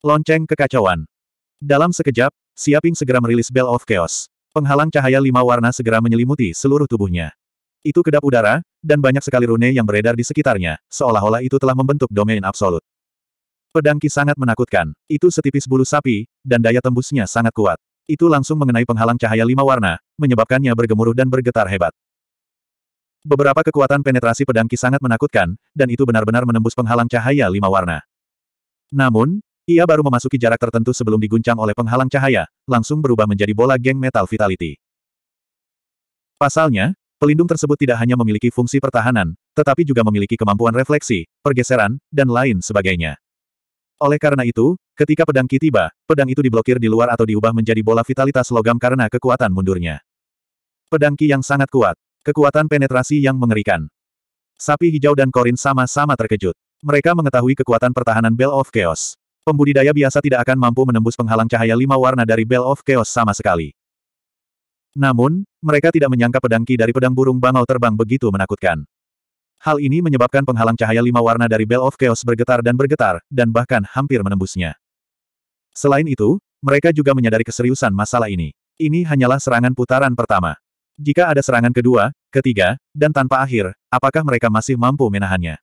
Lonceng kekacauan. Dalam sekejap, Siaping segera merilis Bell of Chaos. Penghalang cahaya lima warna segera menyelimuti seluruh tubuhnya. Itu kedap udara, dan banyak sekali rune yang beredar di sekitarnya, seolah-olah itu telah membentuk domain absolut. Pedangki sangat menakutkan, itu setipis bulu sapi, dan daya tembusnya sangat kuat. Itu langsung mengenai penghalang cahaya lima warna, menyebabkannya bergemuruh dan bergetar hebat. Beberapa kekuatan penetrasi pedangki sangat menakutkan, dan itu benar-benar menembus penghalang cahaya lima warna. Namun, ia baru memasuki jarak tertentu sebelum diguncang oleh penghalang cahaya, langsung berubah menjadi bola geng metal vitality. Pasalnya, pelindung tersebut tidak hanya memiliki fungsi pertahanan, tetapi juga memiliki kemampuan refleksi, pergeseran, dan lain sebagainya. Oleh karena itu, ketika pedang Ki tiba, pedang itu diblokir di luar atau diubah menjadi bola vitalitas logam karena kekuatan mundurnya. Pedang Ki yang sangat kuat, kekuatan penetrasi yang mengerikan, Sapi hijau dan Korin sama-sama terkejut. Mereka mengetahui kekuatan pertahanan Bell of Chaos pembudidaya biasa tidak akan mampu menembus penghalang cahaya lima warna dari Bell of Chaos sama sekali. Namun, mereka tidak menyangka pedang ki dari pedang burung bangau terbang begitu menakutkan. Hal ini menyebabkan penghalang cahaya lima warna dari Bell of Chaos bergetar dan bergetar, dan bahkan hampir menembusnya. Selain itu, mereka juga menyadari keseriusan masalah ini. Ini hanyalah serangan putaran pertama. Jika ada serangan kedua, ketiga, dan tanpa akhir, apakah mereka masih mampu menahannya?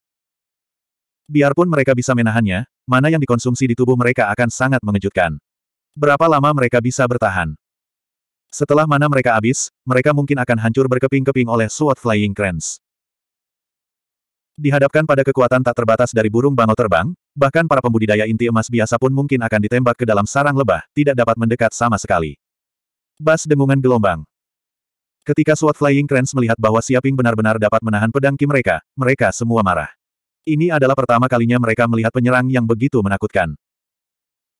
Biarpun mereka bisa menahannya, mana yang dikonsumsi di tubuh mereka akan sangat mengejutkan. Berapa lama mereka bisa bertahan? Setelah mana mereka habis, mereka mungkin akan hancur berkeping-keping oleh Sword Flying cranes. Dihadapkan pada kekuatan tak terbatas dari burung bangau terbang, bahkan para pembudidaya inti emas biasa pun mungkin akan ditembak ke dalam sarang lebah, tidak dapat mendekat sama sekali. Bas dengungan gelombang. Ketika Sword Flying cranes melihat bahwa Siaping benar-benar dapat menahan pedang Ki mereka, mereka semua marah. Ini adalah pertama kalinya mereka melihat penyerang yang begitu menakutkan.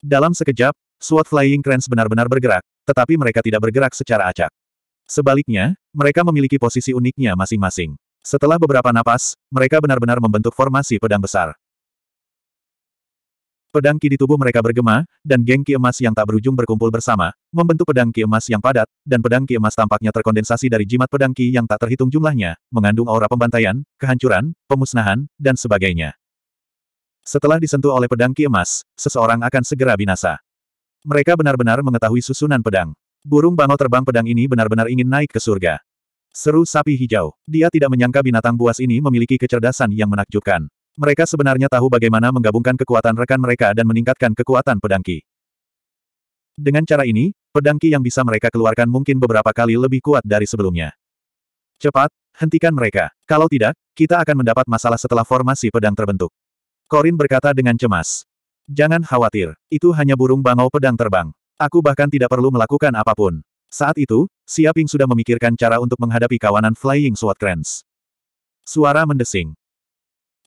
Dalam sekejap, SWAT Flying Cranes benar-benar bergerak, tetapi mereka tidak bergerak secara acak. Sebaliknya, mereka memiliki posisi uniknya masing-masing. Setelah beberapa napas, mereka benar-benar membentuk formasi pedang besar. Pedang ki di tubuh mereka bergema, dan geng ki emas yang tak berujung berkumpul bersama, membentuk pedang ki emas yang padat, dan pedang ki emas tampaknya terkondensasi dari jimat pedang ki yang tak terhitung jumlahnya, mengandung aura pembantaian, kehancuran, pemusnahan, dan sebagainya. Setelah disentuh oleh pedang ki emas, seseorang akan segera binasa. Mereka benar-benar mengetahui susunan pedang. Burung bangau terbang pedang ini benar-benar ingin naik ke surga. Seru sapi hijau. Dia tidak menyangka binatang buas ini memiliki kecerdasan yang menakjubkan. Mereka sebenarnya tahu bagaimana menggabungkan kekuatan rekan mereka dan meningkatkan kekuatan pedangki. Dengan cara ini, pedangki yang bisa mereka keluarkan mungkin beberapa kali lebih kuat dari sebelumnya. Cepat, hentikan mereka. Kalau tidak, kita akan mendapat masalah setelah formasi pedang terbentuk. Korin berkata dengan cemas. Jangan khawatir, itu hanya burung bangau pedang terbang. Aku bahkan tidak perlu melakukan apapun. Saat itu, Siaping sudah memikirkan cara untuk menghadapi kawanan Flying Sword Crans. Suara mendesing.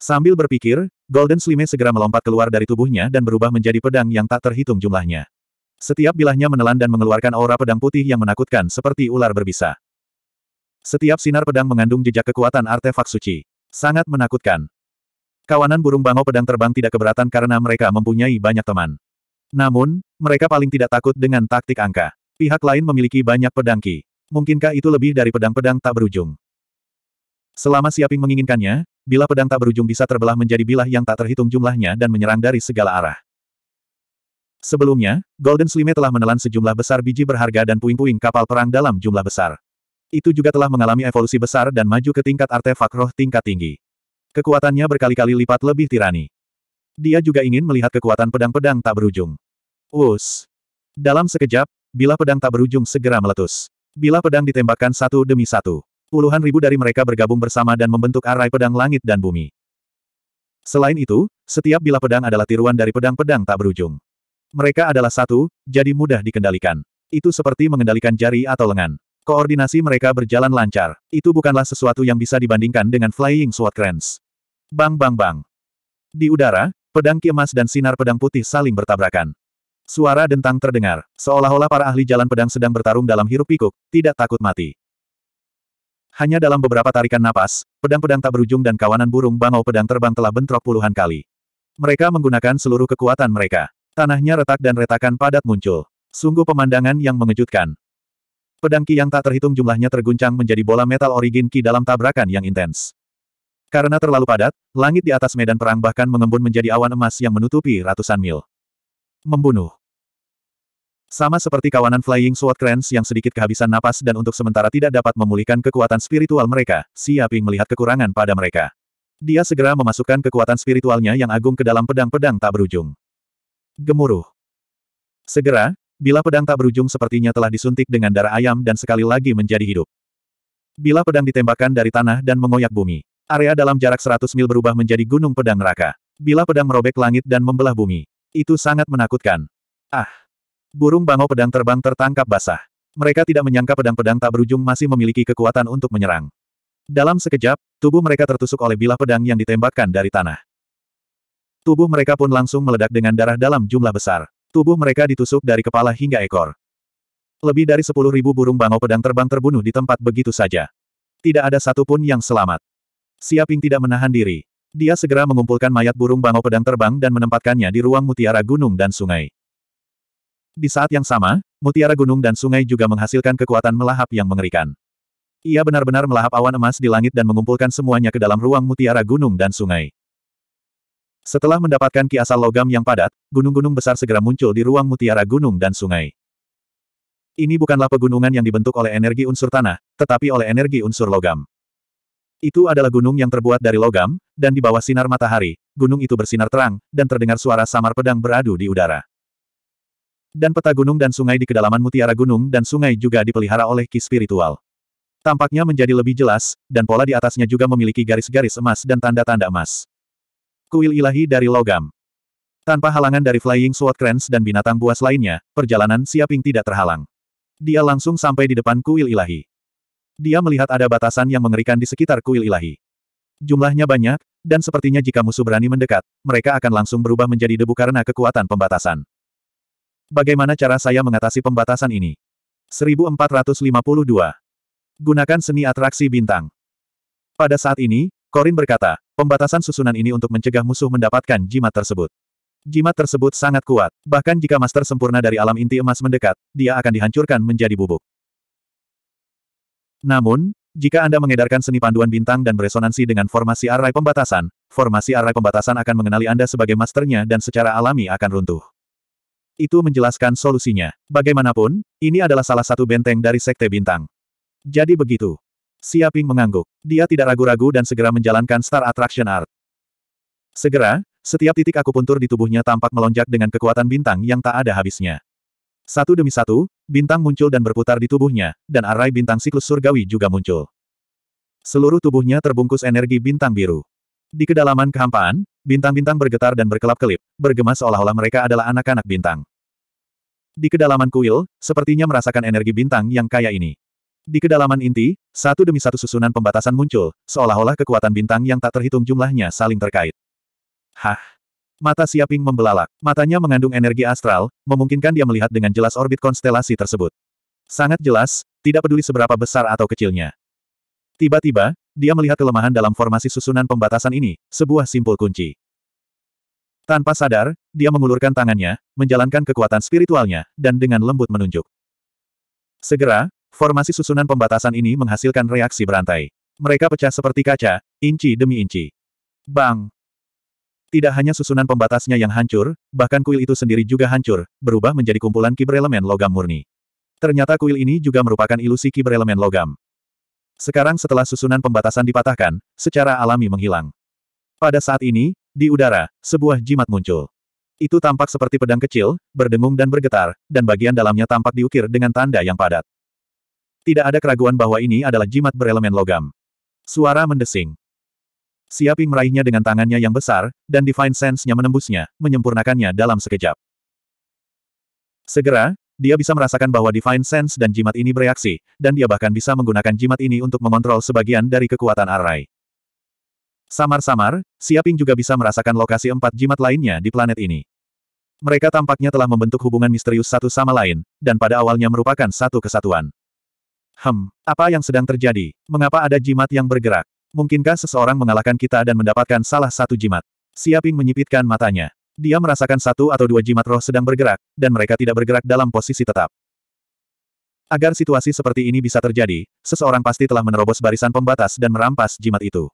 Sambil berpikir, Golden Slime segera melompat keluar dari tubuhnya dan berubah menjadi pedang yang tak terhitung jumlahnya. Setiap bilahnya menelan dan mengeluarkan aura pedang putih yang menakutkan seperti ular berbisa. Setiap sinar pedang mengandung jejak kekuatan artefak suci. Sangat menakutkan. Kawanan burung bangau pedang terbang tidak keberatan karena mereka mempunyai banyak teman. Namun, mereka paling tidak takut dengan taktik angka. Pihak lain memiliki banyak pedang ki. Mungkinkah itu lebih dari pedang-pedang tak berujung? Selama Siaping menginginkannya, bila pedang tak berujung bisa terbelah menjadi bilah yang tak terhitung jumlahnya dan menyerang dari segala arah. Sebelumnya, Golden Slime telah menelan sejumlah besar biji berharga dan puing-puing kapal perang dalam jumlah besar. Itu juga telah mengalami evolusi besar dan maju ke tingkat artefak roh tingkat tinggi. Kekuatannya berkali-kali lipat lebih tirani. Dia juga ingin melihat kekuatan pedang-pedang tak berujung. Us. Dalam sekejap, bila pedang tak berujung segera meletus. Bila pedang ditembakkan satu demi satu. Puluhan ribu dari mereka bergabung bersama dan membentuk arai pedang langit dan bumi. Selain itu, setiap bila pedang adalah tiruan dari pedang-pedang tak berujung. Mereka adalah satu, jadi mudah dikendalikan. Itu seperti mengendalikan jari atau lengan. Koordinasi mereka berjalan lancar. Itu bukanlah sesuatu yang bisa dibandingkan dengan Flying Sword Crans. Bang bang bang. Di udara, pedang kiemas dan sinar pedang putih saling bertabrakan. Suara dentang terdengar, seolah-olah para ahli jalan pedang sedang bertarung dalam hiruk pikuk, tidak takut mati. Hanya dalam beberapa tarikan napas, pedang-pedang tak berujung dan kawanan burung bangau pedang terbang telah bentrok puluhan kali. Mereka menggunakan seluruh kekuatan mereka. Tanahnya retak dan retakan padat muncul. Sungguh pemandangan yang mengejutkan. Pedang Ki yang tak terhitung jumlahnya terguncang menjadi bola metal origin Ki dalam tabrakan yang intens. Karena terlalu padat, langit di atas medan perang bahkan mengembun menjadi awan emas yang menutupi ratusan mil. Membunuh. Sama seperti kawanan Flying Sword Crans yang sedikit kehabisan napas dan untuk sementara tidak dapat memulihkan kekuatan spiritual mereka, Siaping melihat kekurangan pada mereka. Dia segera memasukkan kekuatan spiritualnya yang agung ke dalam pedang-pedang tak berujung. Gemuruh. Segera, bila pedang tak berujung sepertinya telah disuntik dengan darah ayam dan sekali lagi menjadi hidup. Bila pedang ditembakkan dari tanah dan mengoyak bumi, area dalam jarak 100 mil berubah menjadi gunung pedang neraka. Bila pedang merobek langit dan membelah bumi, itu sangat menakutkan. Ah! Burung bangau pedang terbang tertangkap basah. Mereka tidak menyangka pedang-pedang tak berujung masih memiliki kekuatan untuk menyerang. Dalam sekejap, tubuh mereka tertusuk oleh bilah pedang yang ditembakkan dari tanah. Tubuh mereka pun langsung meledak dengan darah dalam jumlah besar. Tubuh mereka ditusuk dari kepala hingga ekor. Lebih dari sepuluh ribu burung bangau pedang terbang terbunuh di tempat begitu saja. Tidak ada satupun yang selamat. Siaping tidak menahan diri. Dia segera mengumpulkan mayat burung bangau pedang terbang dan menempatkannya di ruang mutiara gunung dan sungai. Di saat yang sama, mutiara gunung dan sungai juga menghasilkan kekuatan melahap yang mengerikan. Ia benar-benar melahap awan emas di langit dan mengumpulkan semuanya ke dalam ruang mutiara gunung dan sungai. Setelah mendapatkan ki logam yang padat, gunung-gunung besar segera muncul di ruang mutiara gunung dan sungai. Ini bukanlah pegunungan yang dibentuk oleh energi unsur tanah, tetapi oleh energi unsur logam. Itu adalah gunung yang terbuat dari logam, dan di bawah sinar matahari, gunung itu bersinar terang, dan terdengar suara samar pedang beradu di udara. Dan peta gunung dan sungai di kedalaman mutiara gunung dan sungai juga dipelihara oleh ki spiritual. Tampaknya menjadi lebih jelas, dan pola di atasnya juga memiliki garis-garis emas dan tanda-tanda emas. Kuil ilahi dari logam. Tanpa halangan dari Flying Sword Cranes dan binatang buas lainnya, perjalanan Siaping tidak terhalang. Dia langsung sampai di depan kuil ilahi. Dia melihat ada batasan yang mengerikan di sekitar kuil ilahi. Jumlahnya banyak, dan sepertinya jika musuh berani mendekat, mereka akan langsung berubah menjadi debu karena kekuatan pembatasan. Bagaimana cara saya mengatasi pembatasan ini? 1452. Gunakan seni atraksi bintang. Pada saat ini, Korin berkata, pembatasan susunan ini untuk mencegah musuh mendapatkan jimat tersebut. Jimat tersebut sangat kuat, bahkan jika master sempurna dari alam inti emas mendekat, dia akan dihancurkan menjadi bubuk. Namun, jika Anda mengedarkan seni panduan bintang dan beresonansi dengan formasi array pembatasan, formasi array pembatasan akan mengenali Anda sebagai masternya dan secara alami akan runtuh. Itu menjelaskan solusinya. Bagaimanapun, ini adalah salah satu benteng dari Sekte Bintang. Jadi begitu. Siaping mengangguk. Dia tidak ragu-ragu dan segera menjalankan Star Attraction Art. Segera, setiap titik akupuntur di tubuhnya tampak melonjak dengan kekuatan bintang yang tak ada habisnya. Satu demi satu, bintang muncul dan berputar di tubuhnya, dan arai bintang siklus surgawi juga muncul. Seluruh tubuhnya terbungkus energi bintang biru. Di kedalaman kehampaan, Bintang-bintang bergetar dan berkelap-kelip, bergema seolah-olah mereka adalah anak-anak bintang. Di kedalaman kuil, sepertinya merasakan energi bintang yang kaya ini. Di kedalaman inti, satu demi satu susunan pembatasan muncul, seolah-olah kekuatan bintang yang tak terhitung jumlahnya saling terkait. Hah! Mata Siaping membelalak. Matanya mengandung energi astral, memungkinkan dia melihat dengan jelas orbit konstelasi tersebut. Sangat jelas, tidak peduli seberapa besar atau kecilnya. Tiba-tiba, dia melihat kelemahan dalam formasi susunan pembatasan ini, sebuah simpul kunci. Tanpa sadar, dia mengulurkan tangannya, menjalankan kekuatan spiritualnya, dan dengan lembut menunjuk. Segera, formasi susunan pembatasan ini menghasilkan reaksi berantai. Mereka pecah seperti kaca, inci demi inci. Bang! Tidak hanya susunan pembatasnya yang hancur, bahkan kuil itu sendiri juga hancur, berubah menjadi kumpulan kiberelemen logam murni. Ternyata kuil ini juga merupakan ilusi kiberelemen logam. Sekarang setelah susunan pembatasan dipatahkan, secara alami menghilang. Pada saat ini, di udara, sebuah jimat muncul. Itu tampak seperti pedang kecil, berdengung dan bergetar, dan bagian dalamnya tampak diukir dengan tanda yang padat. Tidak ada keraguan bahwa ini adalah jimat berelemen logam. Suara mendesing. Siaping meraihnya dengan tangannya yang besar, dan Divine Sense-nya menembusnya, menyempurnakannya dalam sekejap. Segera, dia bisa merasakan bahwa Divine Sense dan jimat ini bereaksi, dan dia bahkan bisa menggunakan jimat ini untuk mengontrol sebagian dari kekuatan Arai. Samar-samar, Siaping juga bisa merasakan lokasi empat jimat lainnya di planet ini. Mereka tampaknya telah membentuk hubungan misterius satu sama lain, dan pada awalnya merupakan satu kesatuan. Hem, apa yang sedang terjadi? Mengapa ada jimat yang bergerak? Mungkinkah seseorang mengalahkan kita dan mendapatkan salah satu jimat? Siaping menyipitkan matanya. Dia merasakan satu atau dua jimat roh sedang bergerak, dan mereka tidak bergerak dalam posisi tetap. Agar situasi seperti ini bisa terjadi, seseorang pasti telah menerobos barisan pembatas dan merampas jimat itu.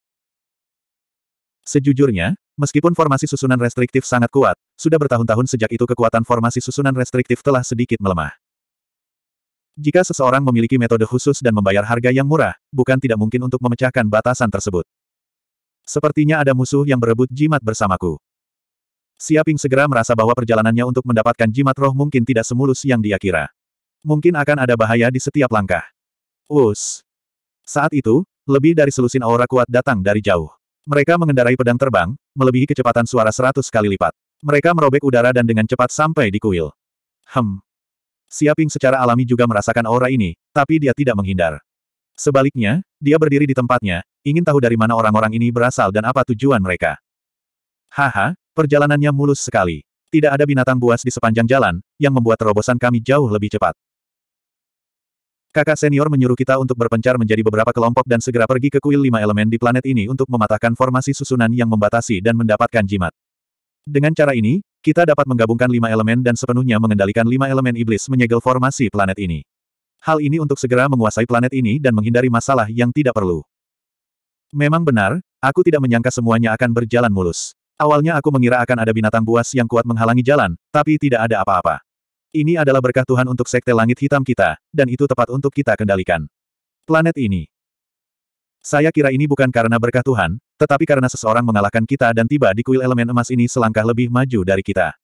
Sejujurnya, meskipun formasi susunan restriktif sangat kuat, sudah bertahun-tahun sejak itu kekuatan formasi susunan restriktif telah sedikit melemah. Jika seseorang memiliki metode khusus dan membayar harga yang murah, bukan tidak mungkin untuk memecahkan batasan tersebut. Sepertinya ada musuh yang berebut jimat bersamaku. Siaping segera merasa bahwa perjalanannya untuk mendapatkan jimat roh mungkin tidak semulus yang dia kira. Mungkin akan ada bahaya di setiap langkah. Us. Saat itu, lebih dari selusin aura kuat datang dari jauh. Mereka mengendarai pedang terbang, melebihi kecepatan suara seratus kali lipat. Mereka merobek udara dan dengan cepat sampai di kuil. Hem. Siaping secara alami juga merasakan aura ini, tapi dia tidak menghindar. Sebaliknya, dia berdiri di tempatnya, ingin tahu dari mana orang-orang ini berasal dan apa tujuan mereka. Haha, Perjalanannya mulus sekali. Tidak ada binatang buas di sepanjang jalan, yang membuat terobosan kami jauh lebih cepat. Kakak senior menyuruh kita untuk berpencar menjadi beberapa kelompok dan segera pergi ke kuil lima elemen di planet ini untuk mematahkan formasi susunan yang membatasi dan mendapatkan jimat. Dengan cara ini, kita dapat menggabungkan lima elemen dan sepenuhnya mengendalikan lima elemen iblis menyegel formasi planet ini. Hal ini untuk segera menguasai planet ini dan menghindari masalah yang tidak perlu. Memang benar, aku tidak menyangka semuanya akan berjalan mulus. Awalnya aku mengira akan ada binatang buas yang kuat menghalangi jalan, tapi tidak ada apa-apa. Ini adalah berkah Tuhan untuk sekte langit hitam kita, dan itu tepat untuk kita kendalikan. Planet ini. Saya kira ini bukan karena berkah Tuhan, tetapi karena seseorang mengalahkan kita dan tiba di kuil elemen emas ini selangkah lebih maju dari kita.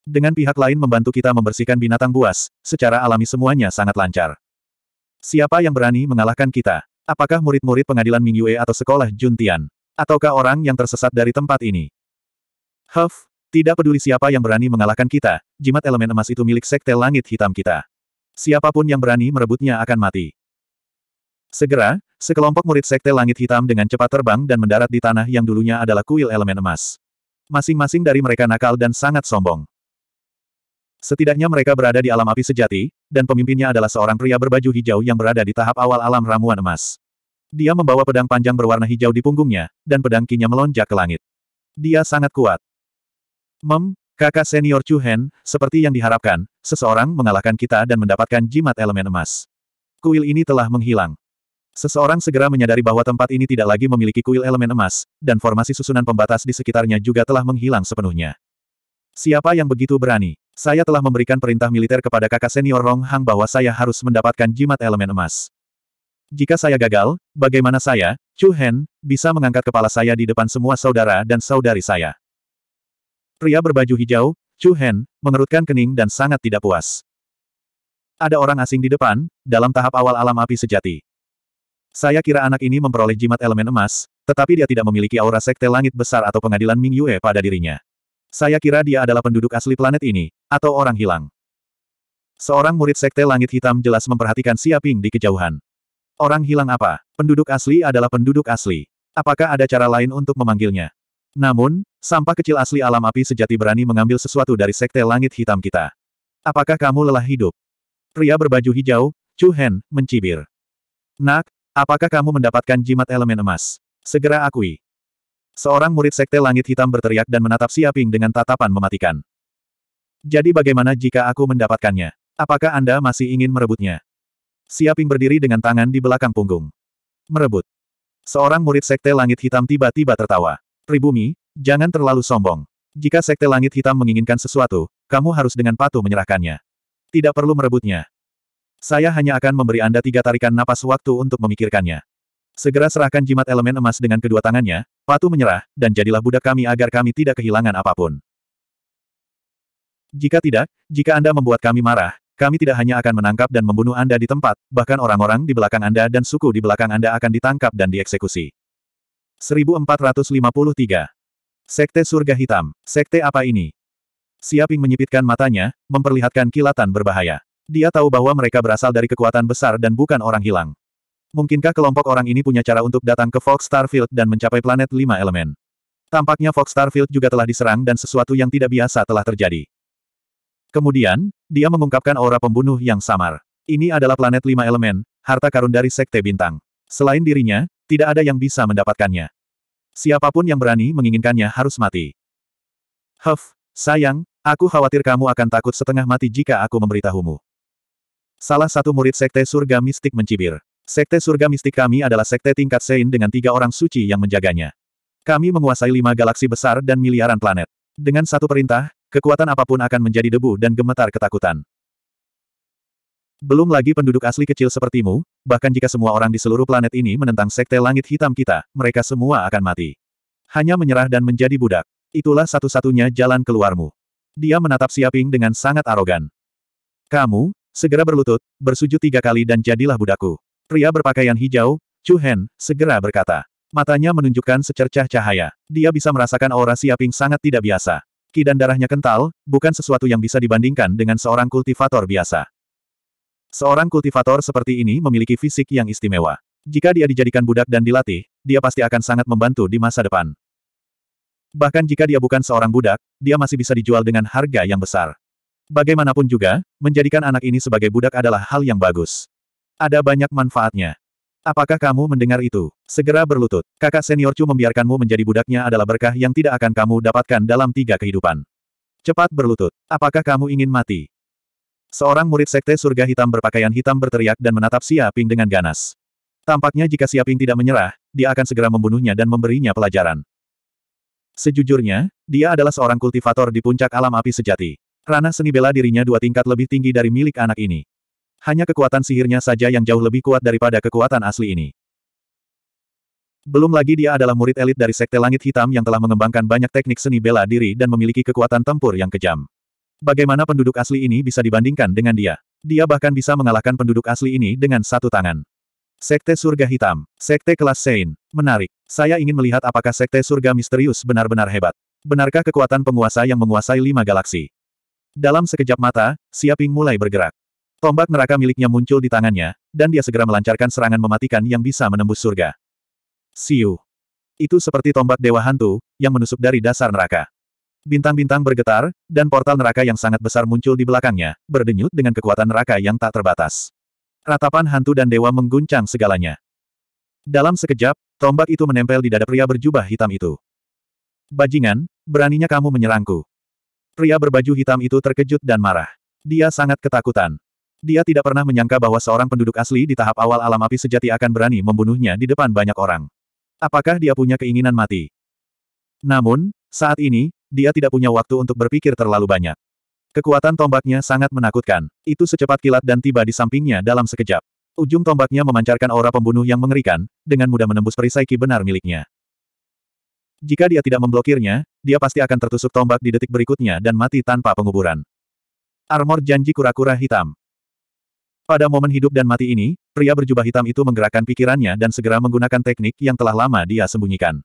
Dengan pihak lain membantu kita membersihkan binatang buas, secara alami semuanya sangat lancar. Siapa yang berani mengalahkan kita? Apakah murid-murid pengadilan Mingyue atau sekolah Juntian? Ataukah orang yang tersesat dari tempat ini? Huff, tidak peduli siapa yang berani mengalahkan kita, jimat elemen emas itu milik sekte langit hitam kita. Siapapun yang berani merebutnya akan mati. Segera, sekelompok murid sekte langit hitam dengan cepat terbang dan mendarat di tanah yang dulunya adalah kuil elemen emas. Masing-masing dari mereka nakal dan sangat sombong. Setidaknya mereka berada di alam api sejati, dan pemimpinnya adalah seorang pria berbaju hijau yang berada di tahap awal alam ramuan emas. Dia membawa pedang panjang berwarna hijau di punggungnya, dan pedang kinya melonjak ke langit. Dia sangat kuat. Mem, kakak senior Chu Hen, seperti yang diharapkan, seseorang mengalahkan kita dan mendapatkan jimat elemen emas. Kuil ini telah menghilang. Seseorang segera menyadari bahwa tempat ini tidak lagi memiliki kuil elemen emas, dan formasi susunan pembatas di sekitarnya juga telah menghilang sepenuhnya. Siapa yang begitu berani? Saya telah memberikan perintah militer kepada kakak senior Rong Hang bahwa saya harus mendapatkan jimat elemen emas. Jika saya gagal, bagaimana saya, Chu Hen, bisa mengangkat kepala saya di depan semua saudara dan saudari saya? Pria berbaju hijau, Chu Hen, mengerutkan kening dan sangat tidak puas. Ada orang asing di depan, dalam tahap awal alam api sejati. Saya kira anak ini memperoleh jimat elemen emas, tetapi dia tidak memiliki aura sekte langit besar atau pengadilan Ming Yue pada dirinya. Saya kira dia adalah penduduk asli planet ini, atau orang hilang. Seorang murid sekte langit hitam jelas memperhatikan Siaping di kejauhan. Orang hilang apa? Penduduk asli adalah penduduk asli. Apakah ada cara lain untuk memanggilnya? Namun, sampah kecil asli alam api sejati berani mengambil sesuatu dari sekte langit hitam kita. Apakah kamu lelah hidup? Pria berbaju hijau, Chu Hen, mencibir. Nak, apakah kamu mendapatkan jimat elemen emas? Segera akui. Seorang murid sekte langit hitam berteriak dan menatap Siaping dengan tatapan mematikan. Jadi bagaimana jika aku mendapatkannya? Apakah Anda masih ingin merebutnya? Siaping berdiri dengan tangan di belakang punggung. Merebut. Seorang murid sekte langit hitam tiba-tiba tertawa. Pribumi, jangan terlalu sombong. Jika Sekte Langit Hitam menginginkan sesuatu, kamu harus dengan patuh menyerahkannya. Tidak perlu merebutnya. Saya hanya akan memberi Anda tiga tarikan napas waktu untuk memikirkannya. Segera serahkan jimat elemen emas dengan kedua tangannya, patuh menyerah, dan jadilah budak kami agar kami tidak kehilangan apapun. Jika tidak, jika Anda membuat kami marah, kami tidak hanya akan menangkap dan membunuh Anda di tempat, bahkan orang-orang di belakang Anda dan suku di belakang Anda akan ditangkap dan dieksekusi. 1453. Sekte Surga Hitam. Sekte apa ini? Siaping menyipitkan matanya, memperlihatkan kilatan berbahaya. Dia tahu bahwa mereka berasal dari kekuatan besar dan bukan orang hilang. Mungkinkah kelompok orang ini punya cara untuk datang ke Fox Starfield dan mencapai planet lima elemen? Tampaknya Fox Starfield juga telah diserang dan sesuatu yang tidak biasa telah terjadi. Kemudian, dia mengungkapkan aura pembunuh yang samar. Ini adalah planet lima elemen, harta karun dari Sekte Bintang. Selain dirinya, tidak ada yang bisa mendapatkannya. Siapapun yang berani menginginkannya harus mati. Huff, sayang, aku khawatir kamu akan takut setengah mati jika aku memberitahumu. Salah satu murid Sekte Surga Mistik mencibir. Sekte Surga Mistik kami adalah sekte tingkat Sein dengan tiga orang suci yang menjaganya. Kami menguasai lima galaksi besar dan miliaran planet. Dengan satu perintah, kekuatan apapun akan menjadi debu dan gemetar ketakutan. Belum lagi penduduk asli kecil sepertimu, bahkan jika semua orang di seluruh planet ini menentang sekte langit hitam kita, mereka semua akan mati. Hanya menyerah dan menjadi budak. Itulah satu-satunya jalan keluarmu. Dia menatap Siaping dengan sangat arogan. Kamu, segera berlutut, bersujud tiga kali dan jadilah budakku. Pria berpakaian hijau, Chu Hen, segera berkata. Matanya menunjukkan secercah cahaya. Dia bisa merasakan aura Siaping sangat tidak biasa. Kidan darahnya kental, bukan sesuatu yang bisa dibandingkan dengan seorang kultivator biasa. Seorang kultivator seperti ini memiliki fisik yang istimewa. Jika dia dijadikan budak dan dilatih, dia pasti akan sangat membantu di masa depan. Bahkan jika dia bukan seorang budak, dia masih bisa dijual dengan harga yang besar. Bagaimanapun juga, menjadikan anak ini sebagai budak adalah hal yang bagus. Ada banyak manfaatnya. Apakah kamu mendengar itu? Segera berlutut. Kakak senior Chu membiarkanmu menjadi budaknya adalah berkah yang tidak akan kamu dapatkan dalam tiga kehidupan. Cepat berlutut. Apakah kamu ingin mati? Seorang murid sekte surga hitam berpakaian hitam berteriak dan menatap Siaping dengan ganas. Tampaknya jika Siaping tidak menyerah, dia akan segera membunuhnya dan memberinya pelajaran. Sejujurnya, dia adalah seorang kultivator di puncak alam api sejati. Ranah seni bela dirinya dua tingkat lebih tinggi dari milik anak ini. Hanya kekuatan sihirnya saja yang jauh lebih kuat daripada kekuatan asli ini. Belum lagi dia adalah murid elit dari Sekte Langit Hitam yang telah mengembangkan banyak teknik seni bela diri dan memiliki kekuatan tempur yang kejam. Bagaimana penduduk asli ini bisa dibandingkan dengan dia? Dia bahkan bisa mengalahkan penduduk asli ini dengan satu tangan. Sekte Surga Hitam. Sekte Kelas Sein. Menarik. Saya ingin melihat apakah Sekte Surga Misterius benar-benar hebat. Benarkah kekuatan penguasa yang menguasai lima galaksi? Dalam sekejap mata, Siaping mulai bergerak. Tombak neraka miliknya muncul di tangannya, dan dia segera melancarkan serangan mematikan yang bisa menembus surga. Siu. Itu seperti tombak dewa hantu, yang menusuk dari dasar neraka. Bintang-bintang bergetar, dan portal neraka yang sangat besar muncul di belakangnya, berdenyut dengan kekuatan neraka yang tak terbatas. Ratapan hantu dan dewa mengguncang segalanya. Dalam sekejap, tombak itu menempel di dada pria berjubah hitam itu. Bajingan, beraninya kamu menyerangku. Pria berbaju hitam itu terkejut dan marah. Dia sangat ketakutan. Dia tidak pernah menyangka bahwa seorang penduduk asli di tahap awal alam api sejati akan berani membunuhnya di depan banyak orang. Apakah dia punya keinginan mati? Namun, saat ini, dia tidak punya waktu untuk berpikir terlalu banyak. Kekuatan tombaknya sangat menakutkan. Itu secepat kilat dan tiba di sampingnya dalam sekejap. Ujung tombaknya memancarkan aura pembunuh yang mengerikan, dengan mudah menembus perisai ki benar miliknya. Jika dia tidak memblokirnya, dia pasti akan tertusuk tombak di detik berikutnya dan mati tanpa penguburan. Armor janji kura-kura hitam. Pada momen hidup dan mati ini, pria berjubah hitam itu menggerakkan pikirannya dan segera menggunakan teknik yang telah lama dia sembunyikan.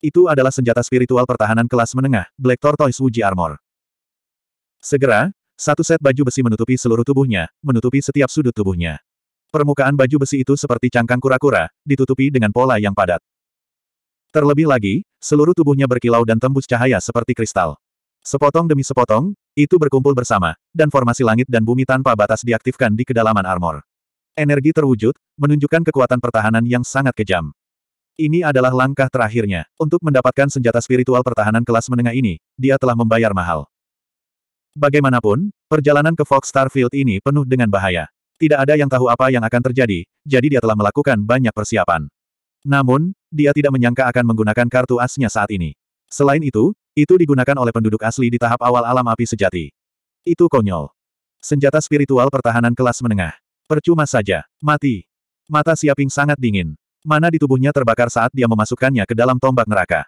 Itu adalah senjata spiritual pertahanan kelas menengah, Black Tortoise Wuji Armor. Segera, satu set baju besi menutupi seluruh tubuhnya, menutupi setiap sudut tubuhnya. Permukaan baju besi itu seperti cangkang kura-kura, ditutupi dengan pola yang padat. Terlebih lagi, seluruh tubuhnya berkilau dan tembus cahaya seperti kristal. Sepotong demi sepotong, itu berkumpul bersama, dan formasi langit dan bumi tanpa batas diaktifkan di kedalaman armor. Energi terwujud, menunjukkan kekuatan pertahanan yang sangat kejam. Ini adalah langkah terakhirnya. Untuk mendapatkan senjata spiritual pertahanan kelas menengah ini, dia telah membayar mahal. Bagaimanapun, perjalanan ke Fox Starfield ini penuh dengan bahaya. Tidak ada yang tahu apa yang akan terjadi, jadi dia telah melakukan banyak persiapan. Namun, dia tidak menyangka akan menggunakan kartu asnya saat ini. Selain itu, itu digunakan oleh penduduk asli di tahap awal alam api sejati. Itu konyol. Senjata spiritual pertahanan kelas menengah. Percuma saja. Mati. Mata Siaping sangat dingin. Mana di tubuhnya terbakar saat dia memasukkannya ke dalam tombak neraka.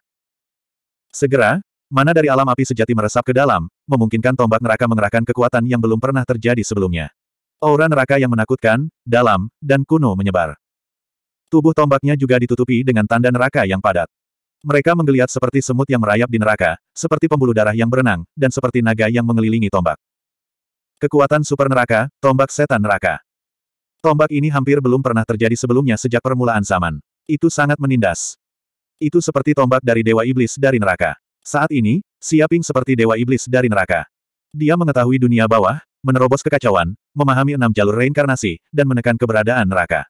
Segera, mana dari alam api sejati meresap ke dalam, memungkinkan tombak neraka mengerahkan kekuatan yang belum pernah terjadi sebelumnya. Aura neraka yang menakutkan, dalam, dan kuno menyebar. Tubuh tombaknya juga ditutupi dengan tanda neraka yang padat. Mereka menggeliat seperti semut yang merayap di neraka, seperti pembuluh darah yang berenang, dan seperti naga yang mengelilingi tombak. Kekuatan super neraka, tombak setan neraka. Tombak ini hampir belum pernah terjadi sebelumnya sejak permulaan zaman. Itu sangat menindas. Itu seperti tombak dari Dewa Iblis dari neraka. Saat ini, Siaping seperti Dewa Iblis dari neraka. Dia mengetahui dunia bawah, menerobos kekacauan, memahami enam jalur reinkarnasi, dan menekan keberadaan neraka.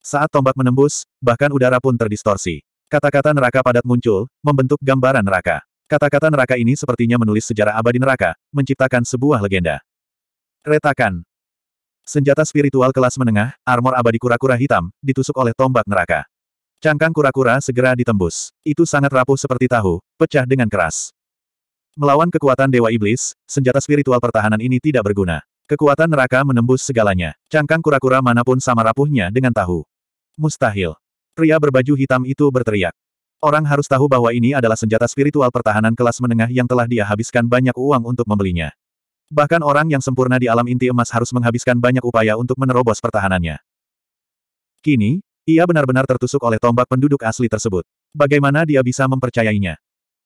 Saat tombak menembus, bahkan udara pun terdistorsi. Kata-kata neraka padat muncul, membentuk gambaran neraka. Kata-kata neraka ini sepertinya menulis sejarah abadi neraka, menciptakan sebuah legenda. Retakan, Senjata spiritual kelas menengah, armor abadi kura-kura hitam, ditusuk oleh tombak neraka. Cangkang kura-kura segera ditembus. Itu sangat rapuh seperti tahu, pecah dengan keras. Melawan kekuatan Dewa Iblis, senjata spiritual pertahanan ini tidak berguna. Kekuatan neraka menembus segalanya. Cangkang kura-kura manapun sama rapuhnya dengan tahu. Mustahil. Pria berbaju hitam itu berteriak. Orang harus tahu bahwa ini adalah senjata spiritual pertahanan kelas menengah yang telah dia habiskan banyak uang untuk membelinya. Bahkan orang yang sempurna di alam inti emas harus menghabiskan banyak upaya untuk menerobos pertahanannya. Kini, ia benar-benar tertusuk oleh tombak penduduk asli tersebut. Bagaimana dia bisa mempercayainya?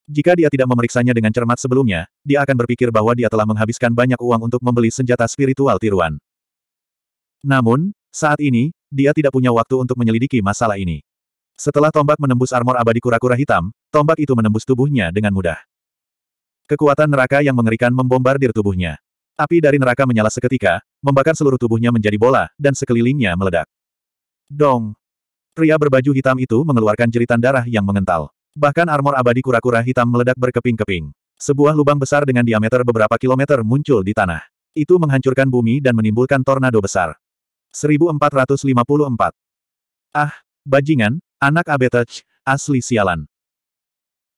Jika dia tidak memeriksanya dengan cermat sebelumnya, dia akan berpikir bahwa dia telah menghabiskan banyak uang untuk membeli senjata spiritual tiruan. Namun, saat ini, dia tidak punya waktu untuk menyelidiki masalah ini. Setelah tombak menembus armor abadi kura-kura hitam, tombak itu menembus tubuhnya dengan mudah. Kekuatan neraka yang mengerikan membombardir tubuhnya. Api dari neraka menyala seketika, membakar seluruh tubuhnya menjadi bola, dan sekelilingnya meledak. Dong! Pria berbaju hitam itu mengeluarkan jeritan darah yang mengental. Bahkan armor abadi kura-kura hitam meledak berkeping-keping. Sebuah lubang besar dengan diameter beberapa kilometer muncul di tanah. Itu menghancurkan bumi dan menimbulkan tornado besar. 1454. Ah, bajingan, anak abetaj, asli sialan.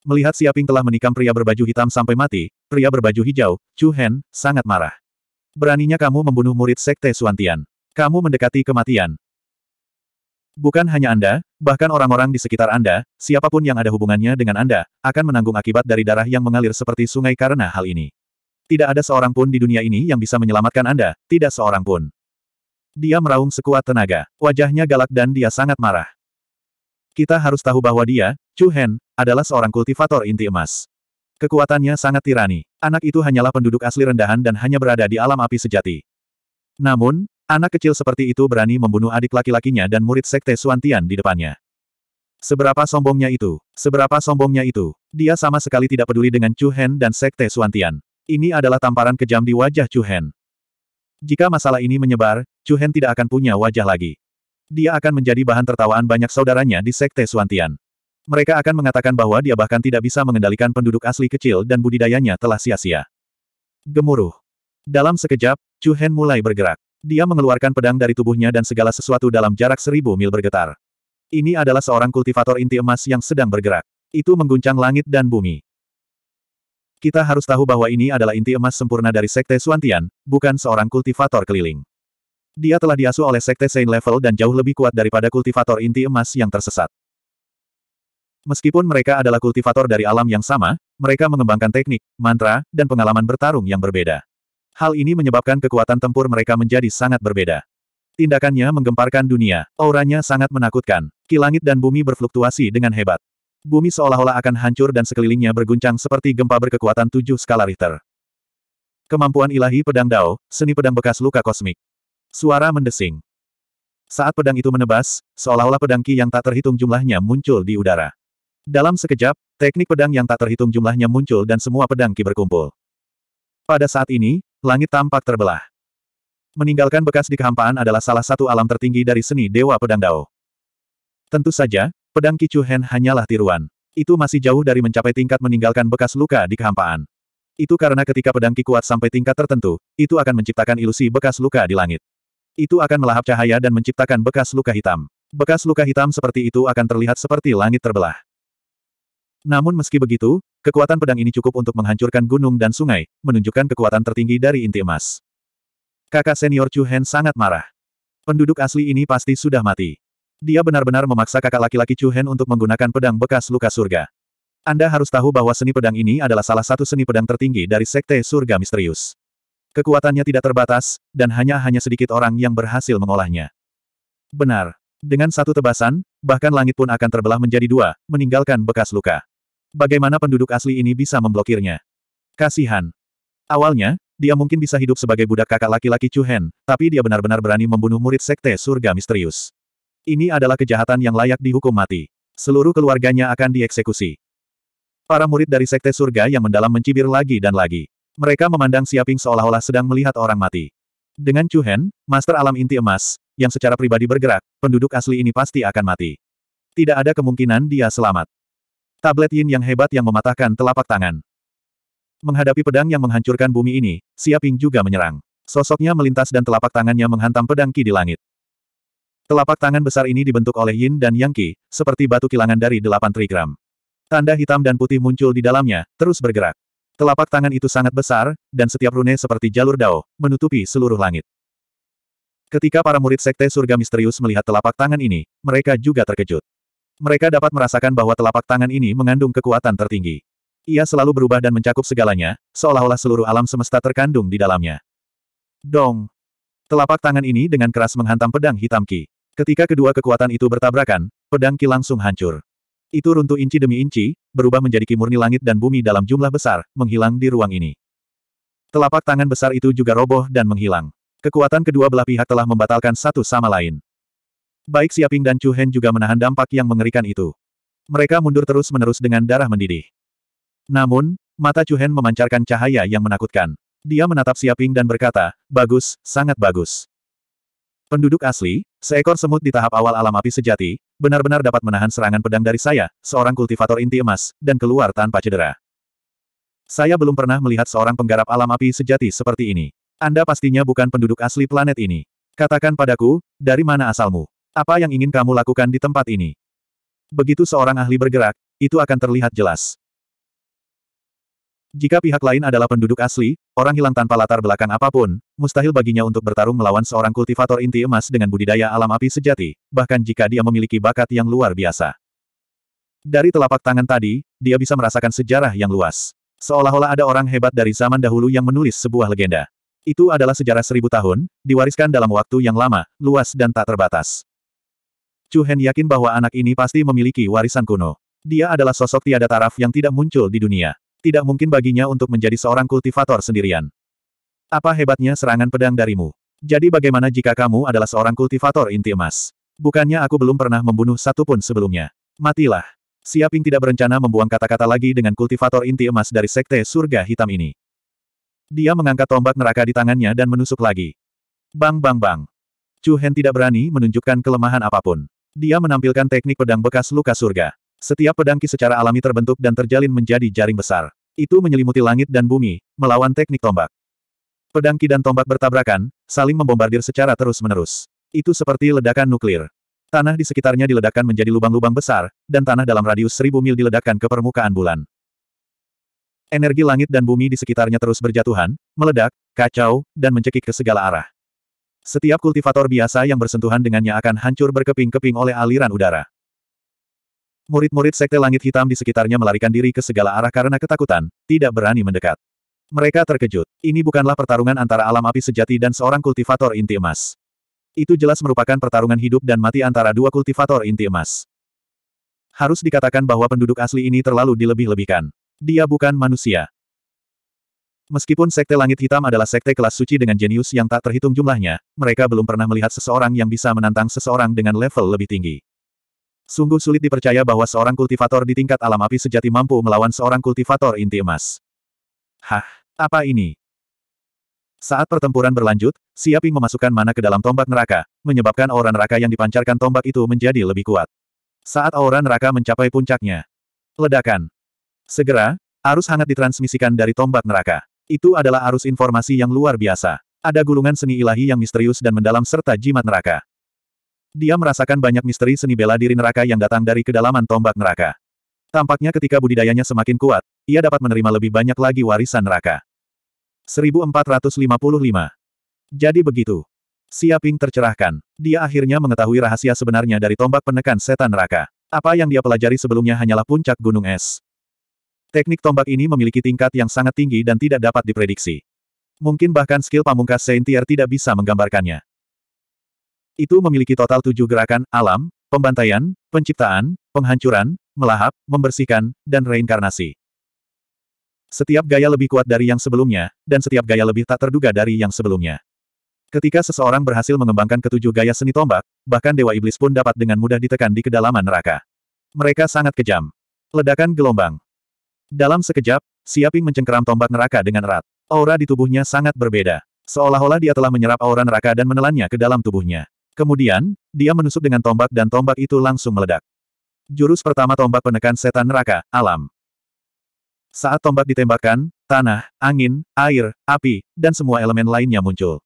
Melihat Siaping telah menikam pria berbaju hitam sampai mati, pria berbaju hijau, Chu Hen, sangat marah. Beraninya kamu membunuh murid Sekte Suantian. Kamu mendekati kematian. Bukan hanya Anda, bahkan orang-orang di sekitar Anda, siapapun yang ada hubungannya dengan Anda, akan menanggung akibat dari darah yang mengalir seperti sungai karena hal ini. Tidak ada seorang pun di dunia ini yang bisa menyelamatkan Anda, tidak seorang pun. Dia meraung sekuat tenaga, wajahnya galak dan dia sangat marah. Kita harus tahu bahwa dia, Chu Hen, adalah seorang kultivator inti emas. Kekuatannya sangat tirani. Anak itu hanyalah penduduk asli rendahan dan hanya berada di alam api sejati. Namun, anak kecil seperti itu berani membunuh adik laki-lakinya dan murid sekte Suantian di depannya. Seberapa sombongnya itu, seberapa sombongnya itu, dia sama sekali tidak peduli dengan Chu Hen dan sekte Suantian. Ini adalah tamparan kejam di wajah Chu Hen. Jika masalah ini menyebar, Chu Hen tidak akan punya wajah lagi. Dia akan menjadi bahan tertawaan banyak saudaranya di Sekte Suantian. Mereka akan mengatakan bahwa dia bahkan tidak bisa mengendalikan penduduk asli kecil dan budidayanya telah sia-sia. Gemuruh. Dalam sekejap, Chu Hen mulai bergerak. Dia mengeluarkan pedang dari tubuhnya dan segala sesuatu dalam jarak seribu mil bergetar. Ini adalah seorang kultivator inti emas yang sedang bergerak. Itu mengguncang langit dan bumi. Kita harus tahu bahwa ini adalah inti emas sempurna dari Sekte Suantian, bukan seorang kultivator keliling. Dia telah diasuh oleh Sekte Saint Level dan jauh lebih kuat daripada kultivator inti emas yang tersesat. Meskipun mereka adalah kultivator dari alam yang sama, mereka mengembangkan teknik, mantra, dan pengalaman bertarung yang berbeda. Hal ini menyebabkan kekuatan tempur mereka menjadi sangat berbeda. Tindakannya menggemparkan dunia, auranya sangat menakutkan. Kilangit dan bumi berfluktuasi dengan hebat. Bumi seolah-olah akan hancur dan sekelilingnya berguncang seperti gempa berkekuatan tujuh skala Richter. Kemampuan ilahi pedang Dao, seni pedang bekas luka kosmik. Suara mendesing. Saat pedang itu menebas, seolah-olah pedang Qi yang tak terhitung jumlahnya muncul di udara. Dalam sekejap, teknik pedang yang tak terhitung jumlahnya muncul dan semua pedang Qi berkumpul. Pada saat ini, langit tampak terbelah. Meninggalkan bekas di kehampaan adalah salah satu alam tertinggi dari seni Dewa Pedang Dao. Tentu saja, pedang Qi Chu hanyalah tiruan. Itu masih jauh dari mencapai tingkat meninggalkan bekas luka di kehampaan. Itu karena ketika pedang Qi kuat sampai tingkat tertentu, itu akan menciptakan ilusi bekas luka di langit. Itu akan melahap cahaya dan menciptakan bekas luka hitam. Bekas luka hitam seperti itu akan terlihat seperti langit terbelah. Namun meski begitu, kekuatan pedang ini cukup untuk menghancurkan gunung dan sungai, menunjukkan kekuatan tertinggi dari inti emas. Kakak senior Chu Hen sangat marah. Penduduk asli ini pasti sudah mati. Dia benar-benar memaksa kakak laki-laki Chu Hen untuk menggunakan pedang bekas luka surga. Anda harus tahu bahwa seni pedang ini adalah salah satu seni pedang tertinggi dari Sekte Surga Misterius. Kekuatannya tidak terbatas, dan hanya-hanya sedikit orang yang berhasil mengolahnya. Benar. Dengan satu tebasan, bahkan langit pun akan terbelah menjadi dua, meninggalkan bekas luka. Bagaimana penduduk asli ini bisa memblokirnya? Kasihan. Awalnya, dia mungkin bisa hidup sebagai budak kakak laki-laki Chu tapi dia benar-benar berani membunuh murid sekte surga misterius. Ini adalah kejahatan yang layak dihukum mati. Seluruh keluarganya akan dieksekusi. Para murid dari sekte surga yang mendalam mencibir lagi dan lagi. Mereka memandang Siaping seolah-olah sedang melihat orang mati. Dengan Chu Master Alam Inti Emas, yang secara pribadi bergerak, penduduk asli ini pasti akan mati. Tidak ada kemungkinan dia selamat. Tablet Yin yang hebat yang mematahkan telapak tangan. Menghadapi pedang yang menghancurkan bumi ini, Siaping juga menyerang. Sosoknya melintas dan telapak tangannya menghantam pedang Ki di langit. Telapak tangan besar ini dibentuk oleh Yin dan Yang Qi, seperti batu kilangan dari delapan trigram. Tanda hitam dan putih muncul di dalamnya, terus bergerak. Telapak tangan itu sangat besar, dan setiap rune seperti jalur dao, menutupi seluruh langit. Ketika para murid Sekte Surga Misterius melihat telapak tangan ini, mereka juga terkejut. Mereka dapat merasakan bahwa telapak tangan ini mengandung kekuatan tertinggi. Ia selalu berubah dan mencakup segalanya, seolah-olah seluruh alam semesta terkandung di dalamnya. Dong! Telapak tangan ini dengan keras menghantam pedang hitam Ki. Ketika kedua kekuatan itu bertabrakan, pedang Ki langsung hancur. Itu runtuh inci demi inci, berubah menjadi kimurni langit dan bumi dalam jumlah besar, menghilang di ruang ini. Telapak tangan besar itu juga roboh dan menghilang. Kekuatan kedua belah pihak telah membatalkan satu sama lain. Baik Siaping dan Chu juga menahan dampak yang mengerikan itu. Mereka mundur terus-menerus dengan darah mendidih. Namun, mata Chu memancarkan cahaya yang menakutkan. Dia menatap Siaping dan berkata, bagus, sangat bagus. Penduduk asli, seekor semut di tahap awal alam api sejati, benar-benar dapat menahan serangan pedang dari saya, seorang kultivator inti emas, dan keluar tanpa cedera. Saya belum pernah melihat seorang penggarap alam api sejati seperti ini. Anda pastinya bukan penduduk asli planet ini. Katakan padaku, dari mana asalmu? Apa yang ingin kamu lakukan di tempat ini? Begitu seorang ahli bergerak, itu akan terlihat jelas. Jika pihak lain adalah penduduk asli, orang hilang tanpa latar belakang apapun, mustahil baginya untuk bertarung melawan seorang kultivator inti emas dengan budidaya alam api sejati, bahkan jika dia memiliki bakat yang luar biasa. Dari telapak tangan tadi, dia bisa merasakan sejarah yang luas. Seolah-olah ada orang hebat dari zaman dahulu yang menulis sebuah legenda. Itu adalah sejarah seribu tahun, diwariskan dalam waktu yang lama, luas dan tak terbatas. Chu Hen yakin bahwa anak ini pasti memiliki warisan kuno. Dia adalah sosok tiada taraf yang tidak muncul di dunia. Tidak mungkin baginya untuk menjadi seorang kultivator sendirian. Apa hebatnya serangan pedang darimu? Jadi bagaimana jika kamu adalah seorang kultivator inti emas? Bukannya aku belum pernah membunuh satu pun sebelumnya. Matilah. Siaping tidak berencana membuang kata-kata lagi dengan kultivator inti emas dari sekte surga hitam ini. Dia mengangkat tombak neraka di tangannya dan menusuk lagi. Bang bang bang. Chu Hen tidak berani menunjukkan kelemahan apapun. Dia menampilkan teknik pedang bekas luka surga. Setiap pedangki secara alami terbentuk dan terjalin menjadi jaring besar. Itu menyelimuti langit dan bumi, melawan teknik tombak. Pedangki dan tombak bertabrakan, saling membombardir secara terus-menerus. Itu seperti ledakan nuklir. Tanah di sekitarnya diledakkan menjadi lubang-lubang besar, dan tanah dalam radius seribu mil diledakkan ke permukaan bulan. Energi langit dan bumi di sekitarnya terus berjatuhan, meledak, kacau, dan mencekik ke segala arah. Setiap kultivator biasa yang bersentuhan dengannya akan hancur berkeping-keping oleh aliran udara. Murid-murid Sekte Langit Hitam di sekitarnya melarikan diri ke segala arah karena ketakutan, tidak berani mendekat. Mereka terkejut. Ini bukanlah pertarungan antara alam api sejati dan seorang kultivator inti emas. Itu jelas merupakan pertarungan hidup dan mati antara dua kultivator inti emas. Harus dikatakan bahwa penduduk asli ini terlalu dilebih-lebihkan. Dia bukan manusia. Meskipun Sekte Langit Hitam adalah sekte kelas suci dengan jenius yang tak terhitung jumlahnya, mereka belum pernah melihat seseorang yang bisa menantang seseorang dengan level lebih tinggi. Sungguh sulit dipercaya bahwa seorang kultivator di tingkat alam api sejati mampu melawan seorang kultivator inti emas. Hah, apa ini? Saat pertempuran berlanjut, Siaping memasukkan mana ke dalam tombak neraka, menyebabkan aura neraka yang dipancarkan tombak itu menjadi lebih kuat. Saat aura neraka mencapai puncaknya. Ledakan. Segera, arus hangat ditransmisikan dari tombak neraka. Itu adalah arus informasi yang luar biasa. Ada gulungan seni ilahi yang misterius dan mendalam serta jimat neraka. Dia merasakan banyak misteri seni bela diri neraka yang datang dari kedalaman tombak neraka. Tampaknya ketika budidayanya semakin kuat, ia dapat menerima lebih banyak lagi warisan neraka. 1455. Jadi begitu. Siaping tercerahkan. Dia akhirnya mengetahui rahasia sebenarnya dari tombak penekan setan neraka. Apa yang dia pelajari sebelumnya hanyalah puncak gunung es. Teknik tombak ini memiliki tingkat yang sangat tinggi dan tidak dapat diprediksi. Mungkin bahkan skill pamungkas Saintier tidak bisa menggambarkannya. Itu memiliki total tujuh gerakan, alam, pembantaian, penciptaan, penghancuran, melahap, membersihkan, dan reinkarnasi. Setiap gaya lebih kuat dari yang sebelumnya, dan setiap gaya lebih tak terduga dari yang sebelumnya. Ketika seseorang berhasil mengembangkan ketujuh gaya seni tombak, bahkan Dewa Iblis pun dapat dengan mudah ditekan di kedalaman neraka. Mereka sangat kejam. Ledakan gelombang. Dalam sekejap, Siaping mencengkeram tombak neraka dengan erat. Aura di tubuhnya sangat berbeda. Seolah-olah dia telah menyerap aura neraka dan menelannya ke dalam tubuhnya. Kemudian, dia menusuk dengan tombak dan tombak itu langsung meledak. Jurus pertama tombak penekan setan neraka, alam. Saat tombak ditembakkan, tanah, angin, air, api, dan semua elemen lainnya muncul.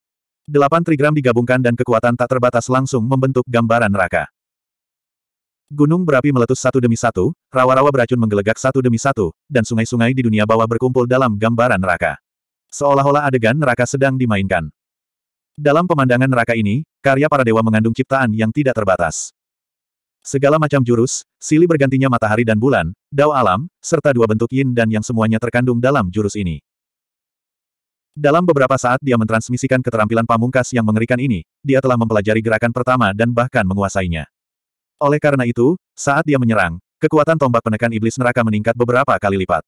Delapan trigram digabungkan dan kekuatan tak terbatas langsung membentuk gambaran neraka. Gunung berapi meletus satu demi satu, rawa-rawa beracun menggelegak satu demi satu, dan sungai-sungai di dunia bawah berkumpul dalam gambaran neraka. Seolah-olah adegan neraka sedang dimainkan. Dalam pemandangan neraka ini, karya para dewa mengandung ciptaan yang tidak terbatas. Segala macam jurus, silih bergantinya matahari dan bulan, dao alam, serta dua bentuk yin dan yang semuanya terkandung dalam jurus ini. Dalam beberapa saat dia mentransmisikan keterampilan pamungkas yang mengerikan ini, dia telah mempelajari gerakan pertama dan bahkan menguasainya. Oleh karena itu, saat dia menyerang, kekuatan tombak penekan iblis neraka meningkat beberapa kali lipat.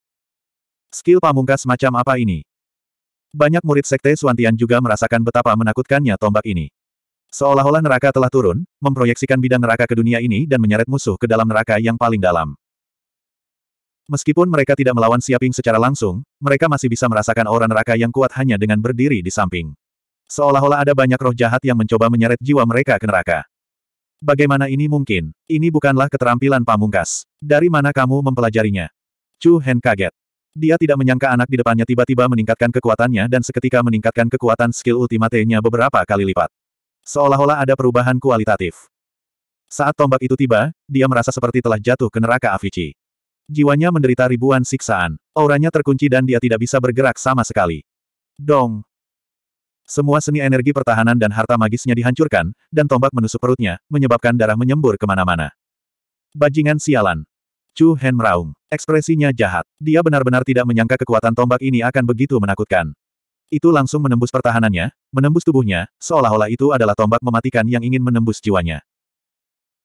Skill pamungkas macam apa ini? Banyak murid Sekte Suantian juga merasakan betapa menakutkannya tombak ini. Seolah-olah neraka telah turun, memproyeksikan bidang neraka ke dunia ini dan menyeret musuh ke dalam neraka yang paling dalam. Meskipun mereka tidak melawan Siaping secara langsung, mereka masih bisa merasakan aura neraka yang kuat hanya dengan berdiri di samping. Seolah-olah ada banyak roh jahat yang mencoba menyeret jiwa mereka ke neraka. Bagaimana ini mungkin? Ini bukanlah keterampilan pamungkas. Dari mana kamu mempelajarinya? Chu Hen kaget. Dia tidak menyangka anak di depannya tiba-tiba meningkatkan kekuatannya dan seketika meningkatkan kekuatan skill ultimate-nya beberapa kali lipat. Seolah-olah ada perubahan kualitatif. Saat tombak itu tiba, dia merasa seperti telah jatuh ke neraka Avicii. Jiwanya menderita ribuan siksaan. Auranya terkunci dan dia tidak bisa bergerak sama sekali. Dong! Semua seni energi pertahanan dan harta magisnya dihancurkan, dan tombak menusuk perutnya, menyebabkan darah menyembur kemana-mana. Bajingan sialan. Chu Hen meraung. Ekspresinya jahat. Dia benar-benar tidak menyangka kekuatan tombak ini akan begitu menakutkan. Itu langsung menembus pertahanannya, menembus tubuhnya, seolah-olah itu adalah tombak mematikan yang ingin menembus jiwanya.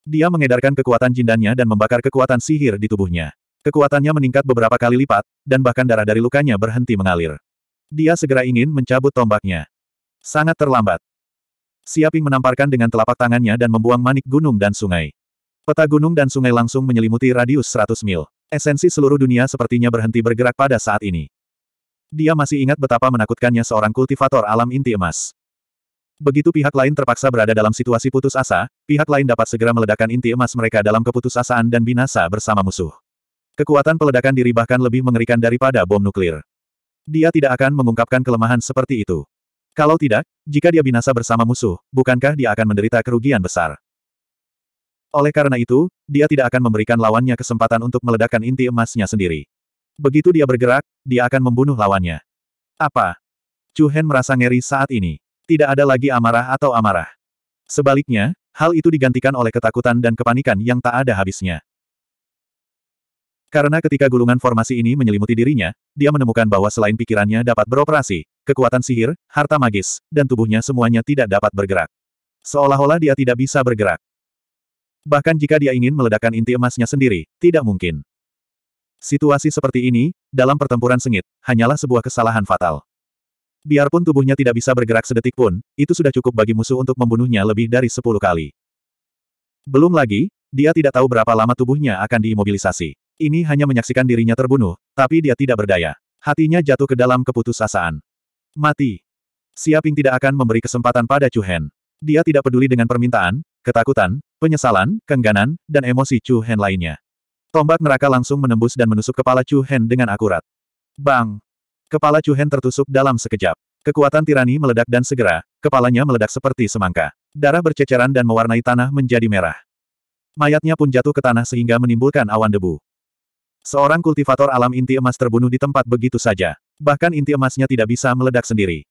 Dia mengedarkan kekuatan jindannya dan membakar kekuatan sihir di tubuhnya. Kekuatannya meningkat beberapa kali lipat, dan bahkan darah dari lukanya berhenti mengalir. Dia segera ingin mencabut tombaknya. Sangat terlambat. Siaping menamparkan dengan telapak tangannya dan membuang manik gunung dan sungai. Peta gunung dan sungai langsung menyelimuti radius 100 mil. Esensi seluruh dunia sepertinya berhenti bergerak pada saat ini. Dia masih ingat betapa menakutkannya seorang kultivator alam inti emas. Begitu pihak lain terpaksa berada dalam situasi putus asa, pihak lain dapat segera meledakkan inti emas mereka dalam keputusasaan dan binasa bersama musuh. Kekuatan peledakan diri bahkan lebih mengerikan daripada bom nuklir. Dia tidak akan mengungkapkan kelemahan seperti itu. Kalau tidak, jika dia binasa bersama musuh, bukankah dia akan menderita kerugian besar? Oleh karena itu, dia tidak akan memberikan lawannya kesempatan untuk meledakkan inti emasnya sendiri. Begitu dia bergerak, dia akan membunuh lawannya. Apa? Chu Hen merasa ngeri saat ini. Tidak ada lagi amarah atau amarah. Sebaliknya, hal itu digantikan oleh ketakutan dan kepanikan yang tak ada habisnya. Karena ketika gulungan formasi ini menyelimuti dirinya, dia menemukan bahwa selain pikirannya dapat beroperasi, kekuatan sihir, harta magis, dan tubuhnya semuanya tidak dapat bergerak. Seolah-olah dia tidak bisa bergerak. Bahkan jika dia ingin meledakkan inti emasnya sendiri, tidak mungkin. Situasi seperti ini, dalam pertempuran sengit, hanyalah sebuah kesalahan fatal. Biarpun tubuhnya tidak bisa bergerak sedetik pun, itu sudah cukup bagi musuh untuk membunuhnya lebih dari sepuluh kali. Belum lagi, dia tidak tahu berapa lama tubuhnya akan diimobilisasi. Ini hanya menyaksikan dirinya terbunuh, tapi dia tidak berdaya. Hatinya jatuh ke dalam keputusasaan. Mati. Siaping tidak akan memberi kesempatan pada Chu Hen. Dia tidak peduli dengan permintaan, ketakutan, penyesalan, kengganan, dan emosi Chu Hen lainnya. Tombak neraka langsung menembus dan menusuk kepala Chu Hen dengan akurat. Bang! Kepala Chu Hen tertusuk dalam sekejap. Kekuatan tirani meledak dan segera, kepalanya meledak seperti semangka. Darah berceceran dan mewarnai tanah menjadi merah. Mayatnya pun jatuh ke tanah sehingga menimbulkan awan debu. Seorang kultivator alam inti emas terbunuh di tempat begitu saja. Bahkan inti emasnya tidak bisa meledak sendiri.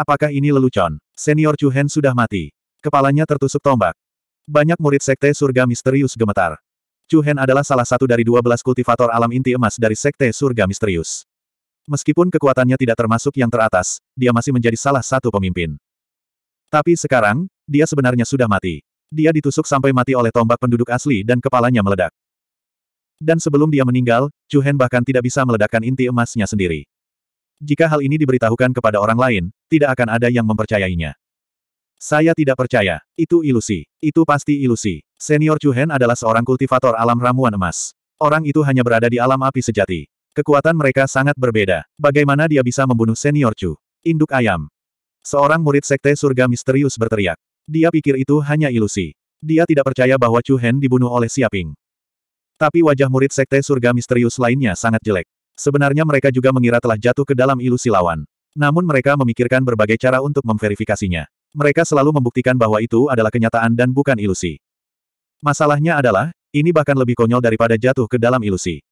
Apakah ini lelucon? Senior Chu Hen sudah mati. Kepalanya tertusuk tombak. Banyak murid Sekte Surga Misterius gemetar. Chu Hen adalah salah satu dari 12 kultivator alam inti emas dari Sekte Surga Misterius. Meskipun kekuatannya tidak termasuk yang teratas, dia masih menjadi salah satu pemimpin. Tapi sekarang, dia sebenarnya sudah mati. Dia ditusuk sampai mati oleh tombak penduduk asli dan kepalanya meledak. Dan sebelum dia meninggal, Chu Hen bahkan tidak bisa meledakkan inti emasnya sendiri. Jika hal ini diberitahukan kepada orang lain, tidak akan ada yang mempercayainya. Saya tidak percaya. Itu ilusi. Itu pasti ilusi. Senior Chu Hen adalah seorang kultivator alam ramuan emas. Orang itu hanya berada di alam api sejati. Kekuatan mereka sangat berbeda. Bagaimana dia bisa membunuh Senior Chu? Induk ayam. Seorang murid sekte surga misterius berteriak. Dia pikir itu hanya ilusi. Dia tidak percaya bahwa Chu Hen dibunuh oleh Siaping. Tapi wajah murid sekte surga misterius lainnya sangat jelek. Sebenarnya mereka juga mengira telah jatuh ke dalam ilusi lawan. Namun mereka memikirkan berbagai cara untuk memverifikasinya. Mereka selalu membuktikan bahwa itu adalah kenyataan dan bukan ilusi. Masalahnya adalah, ini bahkan lebih konyol daripada jatuh ke dalam ilusi.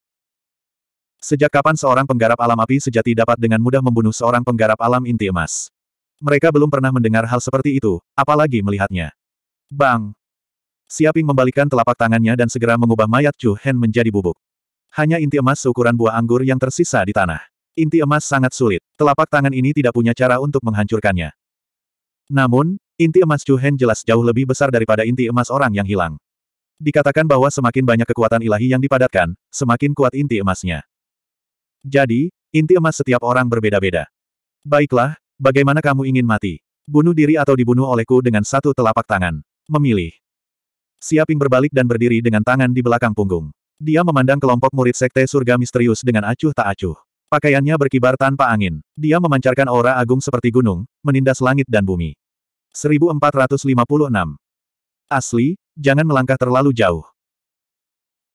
Sejak kapan seorang penggarap alam api sejati dapat dengan mudah membunuh seorang penggarap alam inti emas? Mereka belum pernah mendengar hal seperti itu, apalagi melihatnya. Bang! Siaping membalikkan telapak tangannya dan segera mengubah mayat Chu Hen menjadi bubuk. Hanya inti emas seukuran buah anggur yang tersisa di tanah. Inti emas sangat sulit. Telapak tangan ini tidak punya cara untuk menghancurkannya. Namun, inti emas Chu Hen jelas jauh lebih besar daripada inti emas orang yang hilang. Dikatakan bahwa semakin banyak kekuatan ilahi yang dipadatkan, semakin kuat inti emasnya. Jadi, inti emas setiap orang berbeda-beda. Baiklah, bagaimana kamu ingin mati? Bunuh diri atau dibunuh olehku dengan satu telapak tangan? Memilih. Siaping berbalik dan berdiri dengan tangan di belakang punggung. Dia memandang kelompok murid sekte surga misterius dengan acuh tak acuh. Pakaiannya berkibar tanpa angin. Dia memancarkan aura agung seperti gunung, menindas langit dan bumi. 1456. Asli, jangan melangkah terlalu jauh.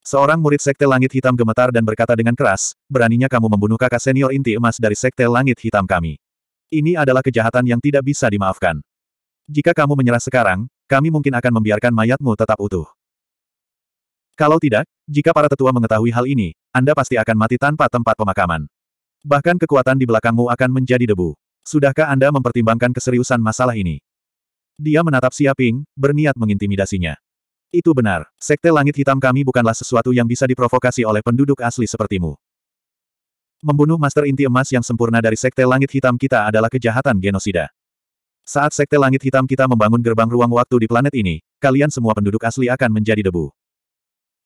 Seorang murid Sekte Langit Hitam gemetar dan berkata dengan keras, beraninya kamu membunuh kakak senior inti emas dari Sekte Langit Hitam kami. Ini adalah kejahatan yang tidak bisa dimaafkan. Jika kamu menyerah sekarang, kami mungkin akan membiarkan mayatmu tetap utuh. Kalau tidak, jika para tetua mengetahui hal ini, Anda pasti akan mati tanpa tempat pemakaman. Bahkan kekuatan di belakangmu akan menjadi debu. Sudahkah Anda mempertimbangkan keseriusan masalah ini? Dia menatap Siaping, berniat mengintimidasinya. Itu benar, sekte langit hitam kami bukanlah sesuatu yang bisa diprovokasi oleh penduduk asli sepertimu. Membunuh master inti emas yang sempurna dari sekte langit hitam kita adalah kejahatan genosida. Saat sekte langit hitam kita membangun gerbang ruang waktu di planet ini, kalian semua penduduk asli akan menjadi debu.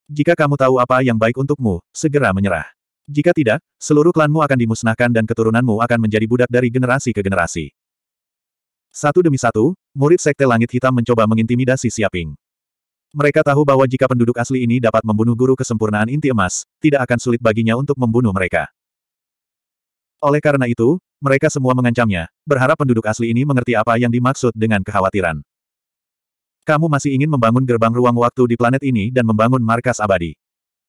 Jika kamu tahu apa yang baik untukmu, segera menyerah. Jika tidak, seluruh klanmu akan dimusnahkan dan keturunanmu akan menjadi budak dari generasi ke generasi. Satu demi satu, murid Sekte Langit Hitam mencoba mengintimidasi Siaping. Mereka tahu bahwa jika penduduk asli ini dapat membunuh guru kesempurnaan inti emas, tidak akan sulit baginya untuk membunuh mereka. Oleh karena itu, mereka semua mengancamnya, berharap penduduk asli ini mengerti apa yang dimaksud dengan kekhawatiran. Kamu masih ingin membangun gerbang ruang waktu di planet ini dan membangun markas abadi.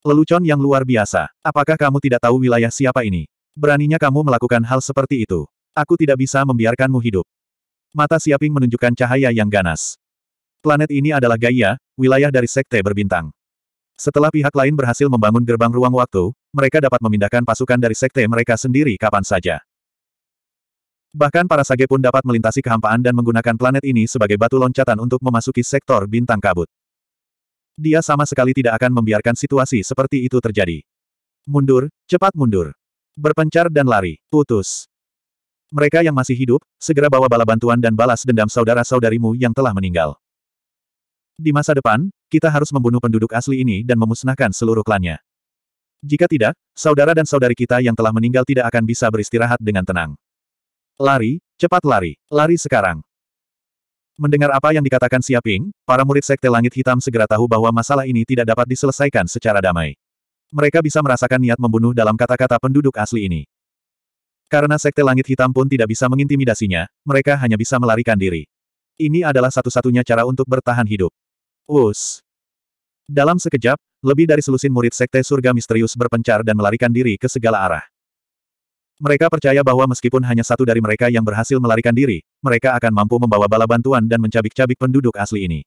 Lelucon yang luar biasa. Apakah kamu tidak tahu wilayah siapa ini? Beraninya kamu melakukan hal seperti itu. Aku tidak bisa membiarkanmu hidup. Mata Siaping menunjukkan cahaya yang ganas. Planet ini adalah Gaia, wilayah dari Sekte Berbintang. Setelah pihak lain berhasil membangun gerbang ruang waktu, mereka dapat memindahkan pasukan dari Sekte mereka sendiri kapan saja. Bahkan para sage pun dapat melintasi kehampaan dan menggunakan planet ini sebagai batu loncatan untuk memasuki sektor bintang kabut. Dia sama sekali tidak akan membiarkan situasi seperti itu terjadi. Mundur, cepat mundur. Berpencar dan lari, putus. Mereka yang masih hidup, segera bawa bala bantuan dan balas dendam saudara-saudarimu yang telah meninggal. Di masa depan, kita harus membunuh penduduk asli ini dan memusnahkan seluruh klannya. Jika tidak, saudara dan saudari kita yang telah meninggal tidak akan bisa beristirahat dengan tenang. Lari, cepat lari, lari sekarang. Mendengar apa yang dikatakan Siaping, para murid Sekte Langit Hitam segera tahu bahwa masalah ini tidak dapat diselesaikan secara damai. Mereka bisa merasakan niat membunuh dalam kata-kata penduduk asli ini. Karena Sekte Langit Hitam pun tidak bisa mengintimidasinya, mereka hanya bisa melarikan diri. Ini adalah satu-satunya cara untuk bertahan hidup. Us. Dalam sekejap, lebih dari selusin murid Sekte Surga Misterius berpencar dan melarikan diri ke segala arah. Mereka percaya bahwa meskipun hanya satu dari mereka yang berhasil melarikan diri, mereka akan mampu membawa bala bantuan dan mencabik-cabik penduduk asli ini.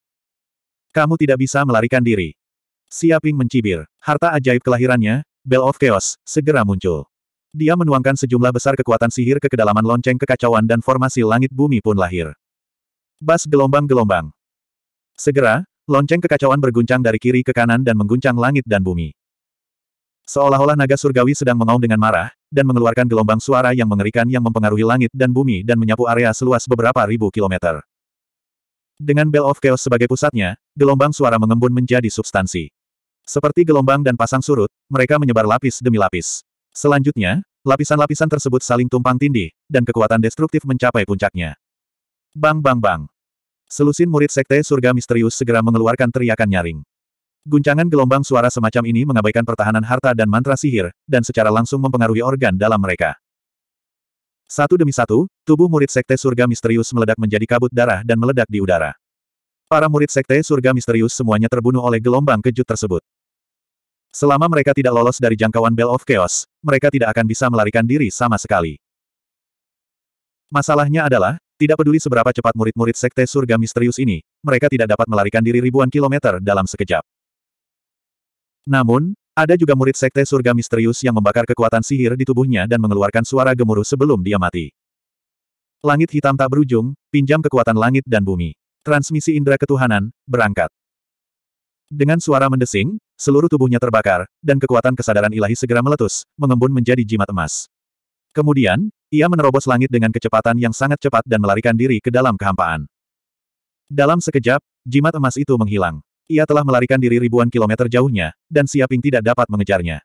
Kamu tidak bisa melarikan diri. Siaping mencibir. Harta ajaib kelahirannya, Bell of Chaos, segera muncul. Dia menuangkan sejumlah besar kekuatan sihir ke kedalaman lonceng kekacauan dan formasi langit bumi pun lahir. Bas gelombang-gelombang. Segera, lonceng kekacauan berguncang dari kiri ke kanan dan mengguncang langit dan bumi. Seolah-olah naga surgawi sedang mengaum dengan marah, dan mengeluarkan gelombang suara yang mengerikan yang mempengaruhi langit dan bumi dan menyapu area seluas beberapa ribu kilometer. Dengan Bell of Chaos sebagai pusatnya, gelombang suara mengembun menjadi substansi. Seperti gelombang dan pasang surut, mereka menyebar lapis demi lapis. Selanjutnya, lapisan-lapisan tersebut saling tumpang tindih, dan kekuatan destruktif mencapai puncaknya. Bang bang bang. Selusin murid sekte surga misterius segera mengeluarkan teriakan nyaring. Guncangan gelombang suara semacam ini mengabaikan pertahanan harta dan mantra sihir, dan secara langsung mempengaruhi organ dalam mereka. Satu demi satu, tubuh murid sekte surga misterius meledak menjadi kabut darah dan meledak di udara. Para murid sekte surga misterius semuanya terbunuh oleh gelombang kejut tersebut. Selama mereka tidak lolos dari jangkauan Bell of Chaos, mereka tidak akan bisa melarikan diri sama sekali. Masalahnya adalah, tidak peduli seberapa cepat murid-murid Sekte Surga Misterius ini, mereka tidak dapat melarikan diri ribuan kilometer dalam sekejap. Namun, ada juga murid Sekte Surga Misterius yang membakar kekuatan sihir di tubuhnya dan mengeluarkan suara gemuruh sebelum dia mati. Langit hitam tak berujung, pinjam kekuatan langit dan bumi. Transmisi indera ketuhanan, berangkat. Dengan suara mendesing, Seluruh tubuhnya terbakar, dan kekuatan kesadaran ilahi segera meletus, mengembun menjadi jimat emas. Kemudian, ia menerobos langit dengan kecepatan yang sangat cepat dan melarikan diri ke dalam kehampaan. Dalam sekejap, jimat emas itu menghilang. Ia telah melarikan diri ribuan kilometer jauhnya, dan Siaping tidak dapat mengejarnya.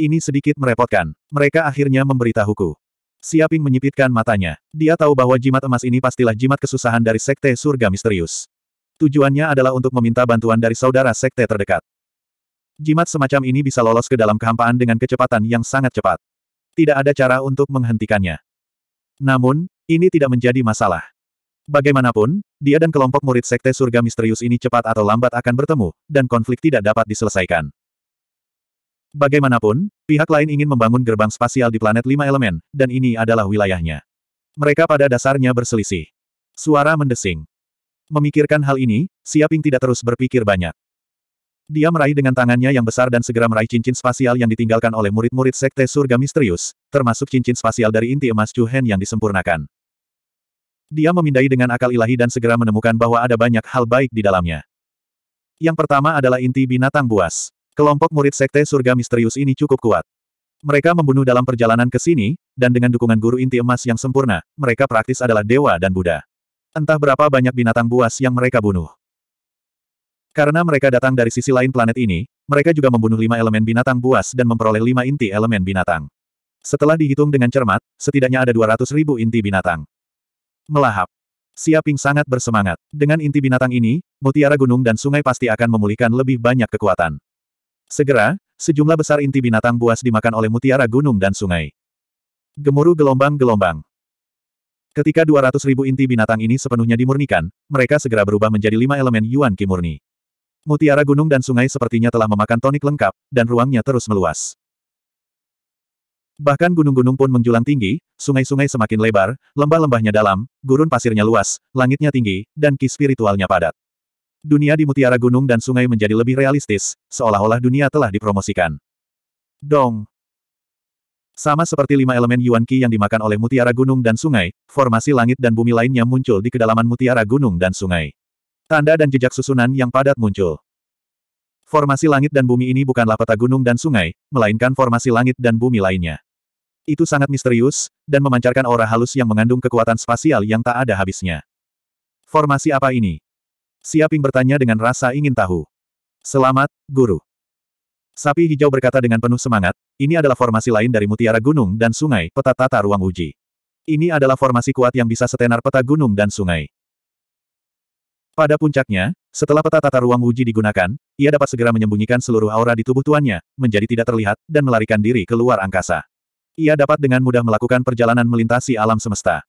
Ini sedikit merepotkan. Mereka akhirnya memberitahuku. Siaping menyipitkan matanya. Dia tahu bahwa jimat emas ini pastilah jimat kesusahan dari Sekte Surga Misterius. Tujuannya adalah untuk meminta bantuan dari saudara Sekte terdekat. Jimat semacam ini bisa lolos ke dalam kehampaan dengan kecepatan yang sangat cepat. Tidak ada cara untuk menghentikannya. Namun, ini tidak menjadi masalah. Bagaimanapun, dia dan kelompok murid Sekte Surga Misterius ini cepat atau lambat akan bertemu, dan konflik tidak dapat diselesaikan. Bagaimanapun, pihak lain ingin membangun gerbang spasial di planet lima elemen, dan ini adalah wilayahnya. Mereka pada dasarnya berselisih. Suara mendesing. Memikirkan hal ini, Siaping tidak terus berpikir banyak. Dia meraih dengan tangannya yang besar dan segera meraih cincin spasial yang ditinggalkan oleh murid-murid Sekte Surga Misterius, termasuk cincin spasial dari inti emas Chuhen yang disempurnakan. Dia memindai dengan akal ilahi dan segera menemukan bahwa ada banyak hal baik di dalamnya. Yang pertama adalah inti binatang buas. Kelompok murid Sekte Surga Misterius ini cukup kuat. Mereka membunuh dalam perjalanan ke sini, dan dengan dukungan guru inti emas yang sempurna, mereka praktis adalah dewa dan Buddha. Entah berapa banyak binatang buas yang mereka bunuh. Karena mereka datang dari sisi lain planet ini, mereka juga membunuh lima elemen binatang buas dan memperoleh lima inti elemen binatang. Setelah dihitung dengan cermat, setidaknya ada 200 ribu inti binatang. Melahap. Siaping sangat bersemangat. Dengan inti binatang ini, mutiara gunung dan sungai pasti akan memulihkan lebih banyak kekuatan. Segera, sejumlah besar inti binatang buas dimakan oleh mutiara gunung dan sungai. Gemuruh gelombang-gelombang. Ketika 200 ribu inti binatang ini sepenuhnya dimurnikan, mereka segera berubah menjadi lima elemen Yuan Kimurni. murni. Mutiara gunung dan sungai sepertinya telah memakan tonik lengkap, dan ruangnya terus meluas. Bahkan gunung-gunung pun menjulang tinggi, sungai-sungai semakin lebar, lembah-lembahnya dalam, gurun pasirnya luas, langitnya tinggi, dan ki spiritualnya padat. Dunia di mutiara gunung dan sungai menjadi lebih realistis, seolah-olah dunia telah dipromosikan. Dong. Sama seperti lima elemen Yuan Qi yang dimakan oleh mutiara gunung dan sungai, formasi langit dan bumi lainnya muncul di kedalaman mutiara gunung dan sungai tanda dan jejak susunan yang padat muncul. Formasi langit dan bumi ini bukanlah peta gunung dan sungai, melainkan formasi langit dan bumi lainnya. Itu sangat misterius, dan memancarkan aura halus yang mengandung kekuatan spasial yang tak ada habisnya. Formasi apa ini? Siaping bertanya dengan rasa ingin tahu. Selamat, Guru. Sapi hijau berkata dengan penuh semangat, ini adalah formasi lain dari mutiara gunung dan sungai, peta tata ruang uji. Ini adalah formasi kuat yang bisa setenar peta gunung dan sungai. Pada puncaknya, setelah peta tata ruang Wuji digunakan, ia dapat segera menyembunyikan seluruh aura di tubuh tuannya, menjadi tidak terlihat, dan melarikan diri ke luar angkasa. Ia dapat dengan mudah melakukan perjalanan melintasi alam semesta.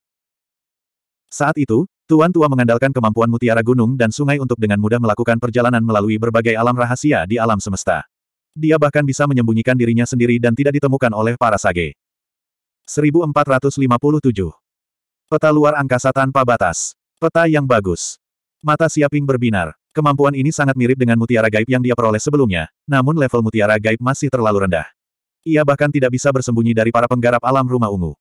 Saat itu, Tuan Tua mengandalkan kemampuan mutiara gunung dan sungai untuk dengan mudah melakukan perjalanan melalui berbagai alam rahasia di alam semesta. Dia bahkan bisa menyembunyikan dirinya sendiri dan tidak ditemukan oleh para sage. 1457. Peta luar angkasa tanpa batas. Peta yang bagus. Mata Siaping berbinar. Kemampuan ini sangat mirip dengan mutiara gaib yang dia peroleh sebelumnya, namun level mutiara gaib masih terlalu rendah. Ia bahkan tidak bisa bersembunyi dari para penggarap alam rumah ungu.